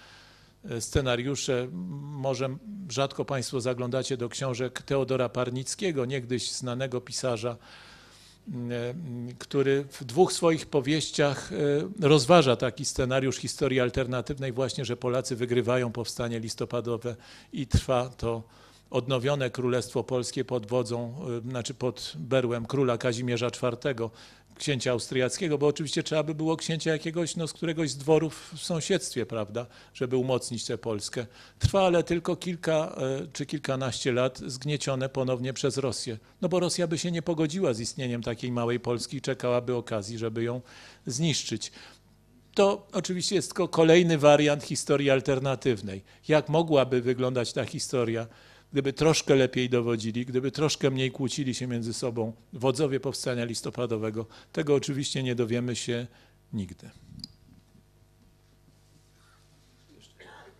E, scenariusze. Może rzadko Państwo zaglądacie do książek Teodora Parnickiego, niegdyś znanego pisarza, mm, e, mm, który w dwóch swoich powieściach e, rozważa taki scenariusz historii alternatywnej właśnie, że Polacy wygrywają powstanie listopadowe i trwa to odnowione Królestwo Polskie pod wodzą, y, znaczy pod berłem króla Kazimierza IV, księcia austriackiego, bo oczywiście trzeba by było księcia jakiegoś, no, z któregoś z dworów w sąsiedztwie, prawda, żeby umocnić tę Polskę. Trwa ale tylko kilka y, czy kilkanaście lat zgniecione ponownie przez Rosję, no bo Rosja by się nie pogodziła z istnieniem takiej małej Polski i czekałaby okazji, żeby ją zniszczyć. To oczywiście jest tylko kolejny wariant historii alternatywnej. Jak mogłaby wyglądać ta historia gdyby troszkę lepiej dowodzili, gdyby troszkę mniej kłócili się między sobą wodzowie powstania listopadowego, tego oczywiście nie dowiemy się nigdy.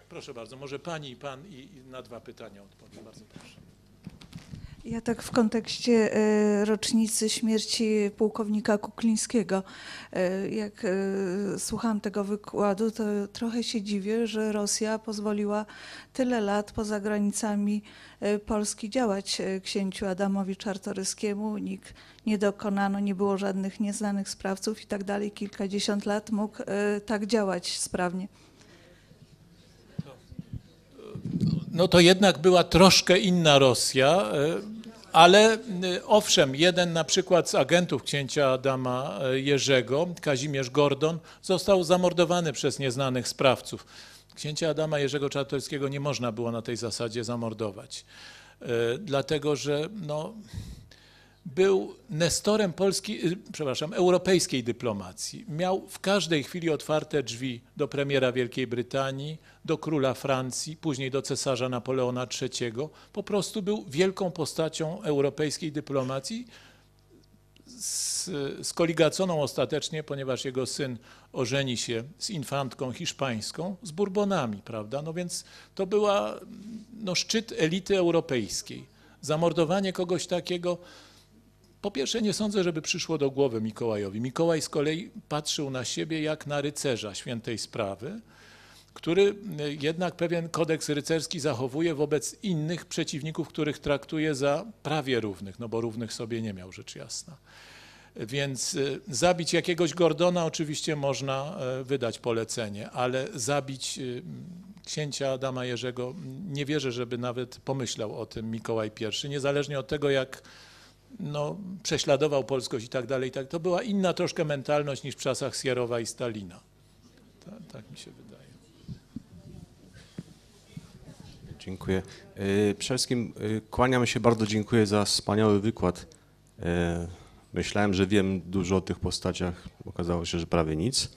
Proszę bardzo, może pani i pan i, i na dwa pytania odpowiem. Bardzo proszę. Ja tak w kontekście e, rocznicy śmierci pułkownika Kuklińskiego. E, jak e, słucham tego wykładu, to trochę się dziwię, że Rosja pozwoliła tyle lat poza granicami Polski działać księciu Adamowi Czartoryskiemu. Nikt nie dokonano, nie było żadnych nieznanych sprawców i tak dalej. Kilkadziesiąt lat mógł tak działać sprawnie. No to jednak była troszkę inna Rosja. Ale y, owszem, jeden na przykład z agentów księcia Adama y, Jerzego, Kazimierz Gordon, został zamordowany przez nieznanych sprawców. Księcia Adama Jerzego Czartoryskiego nie można było na tej zasadzie zamordować, y, dlatego że no, był nestorem polskiej, y, przepraszam, europejskiej dyplomacji. Miał w każdej chwili otwarte drzwi do premiera Wielkiej Brytanii, do króla Francji, później do cesarza Napoleona III. Po prostu był wielką postacią europejskiej dyplomacji, skoligaconą ostatecznie, ponieważ jego syn ożeni się z infantką hiszpańską, z Bourbonami, prawda? No więc to była no, szczyt elity europejskiej. Zamordowanie kogoś takiego po pierwsze, nie sądzę, żeby przyszło do głowy Mikołajowi. Mikołaj z kolei patrzył na siebie jak na rycerza świętej sprawy, który e, jednak pewien kodeks rycerski zachowuje wobec innych przeciwników, których traktuje za prawie równych, no bo równych sobie nie miał, rzecz jasna. Więc e, zabić jakiegoś Gordona oczywiście można e, wydać polecenie, ale zabić księcia Adama Jerzego nie wierzę, żeby nawet pomyślał o tym Mikołaj I, niezależnie od tego, jak no, prześladował polskość i tak dalej. Tak. To była inna troszkę mentalność niż w czasach Sierowa i Stalina. Ta, tak mi się wydaje. Dziękuję. E, przede wszystkim e, kłaniam się, bardzo dziękuję za wspaniały wykład. E, myślałem, że wiem dużo o tych postaciach, okazało się, że prawie nic.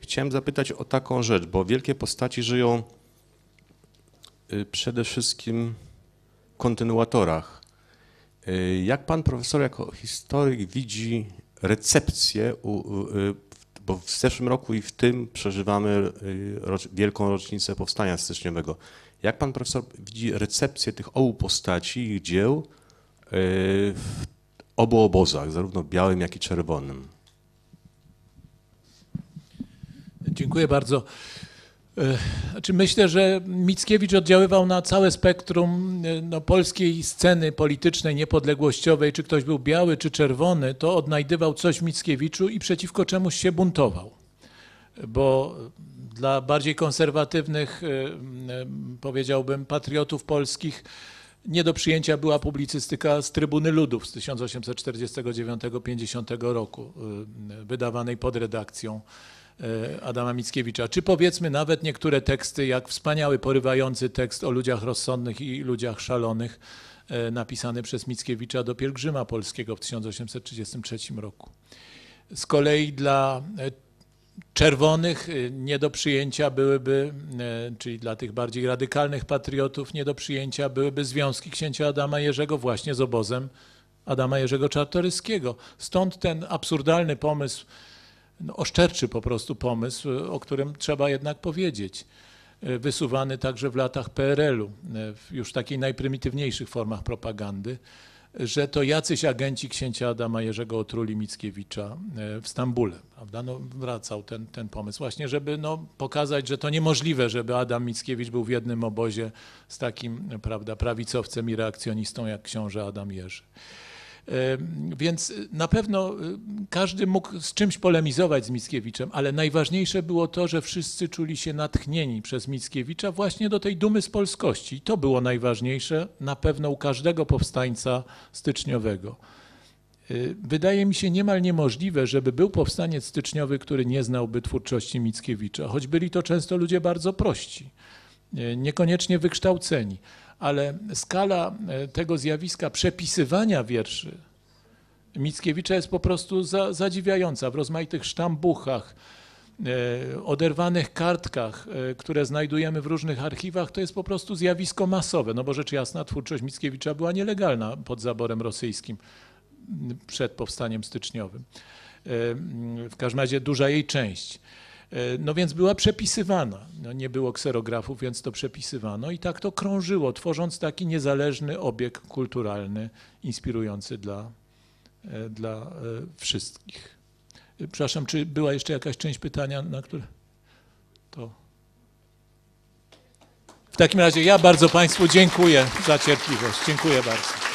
Chciałem zapytać o taką rzecz, bo wielkie postaci żyją przede wszystkim w kontynuatorach E, jak pan profesor jako historyk widzi recepcję, y, bo w zeszłym roku i w tym przeżywamy y, wielką rocznicę powstania styczniowego. Jak pan profesor widzi recepcję tych obu postaci, ich dzieł y, w obu obozach, zarówno białym, jak i czerwonym? Dziękuję bardzo. Znaczy myślę, że Mickiewicz oddziaływał na całe spektrum e, no, polskiej sceny politycznej, niepodległościowej. Czy ktoś był biały, czy czerwony, to odnajdywał coś w Mickiewiczu i przeciwko czemuś się buntował. Bo dla bardziej konserwatywnych, e, e, powiedziałbym, patriotów polskich, nie do przyjęcia była publicystyka z Trybuny Ludów z 1849-50 roku, wydawanej pod redakcją E, Adama Mickiewicza, czy powiedzmy nawet niektóre teksty, jak wspaniały, porywający tekst o ludziach rozsądnych i ludziach szalonych, e, napisany przez Mickiewicza do pielgrzyma polskiego w 1833 roku. Z kolei dla e, czerwonych nie do przyjęcia byłyby, czyli dla tych bardziej radykalnych patriotów, nie do przyjęcia byłyby związki księcia Adama Jerzego właśnie z obozem Adama Jerzego Czartoryskiego. Stąd ten absurdalny pomysł no, oszczerczy po prostu pomysł, o którym trzeba jednak powiedzieć. E, wysuwany także w latach PRL-u, e, w już takiej najprymitywniejszych formach propagandy, że to jacyś agenci księcia Adama Jerzego Otruli Mickiewicza e, w Stambule. Prawda? No, wracał ten, ten pomysł właśnie, żeby no, pokazać, że to niemożliwe, żeby Adam Mickiewicz był w jednym obozie z takim prawda, prawicowcem i reakcjonistą jak książę Adam Jerzy. Więc y, na pewno y, każdy mógł z czymś polemizować z Mickiewiczem, ale najważniejsze było to, że wszyscy czuli się natchnieni przez Mickiewicza właśnie do tej dumy z polskości. to było najważniejsze na pewno u każdego powstańca styczniowego. Y, wydaje mi się niemal niemożliwe, żeby był powstaniec styczniowy, który nie znałby twórczości Mickiewicza, choć byli to często ludzie bardzo prości, e, niekoniecznie wykształceni ale skala e, tego zjawiska przepisywania wierszy Mickiewicza jest po prostu za, zadziwiająca. W rozmaitych sztambuchach, e, oderwanych kartkach, e, które znajdujemy w różnych archiwach, to jest po prostu zjawisko masowe, no bo rzecz jasna twórczość Mickiewicza była nielegalna pod zaborem rosyjskim przed powstaniem styczniowym. W każdym razie duża jej część. E, no więc była przepisywana. No nie było kserografów, więc to przepisywano i tak to krążyło, tworząc taki niezależny obieg kulturalny, inspirujący dla, e, dla e, wszystkich. Przepraszam, czy była jeszcze jakaś część pytania, na które to. W takim razie ja bardzo Państwu dziękuję za cierpliwość. Dziękuję bardzo.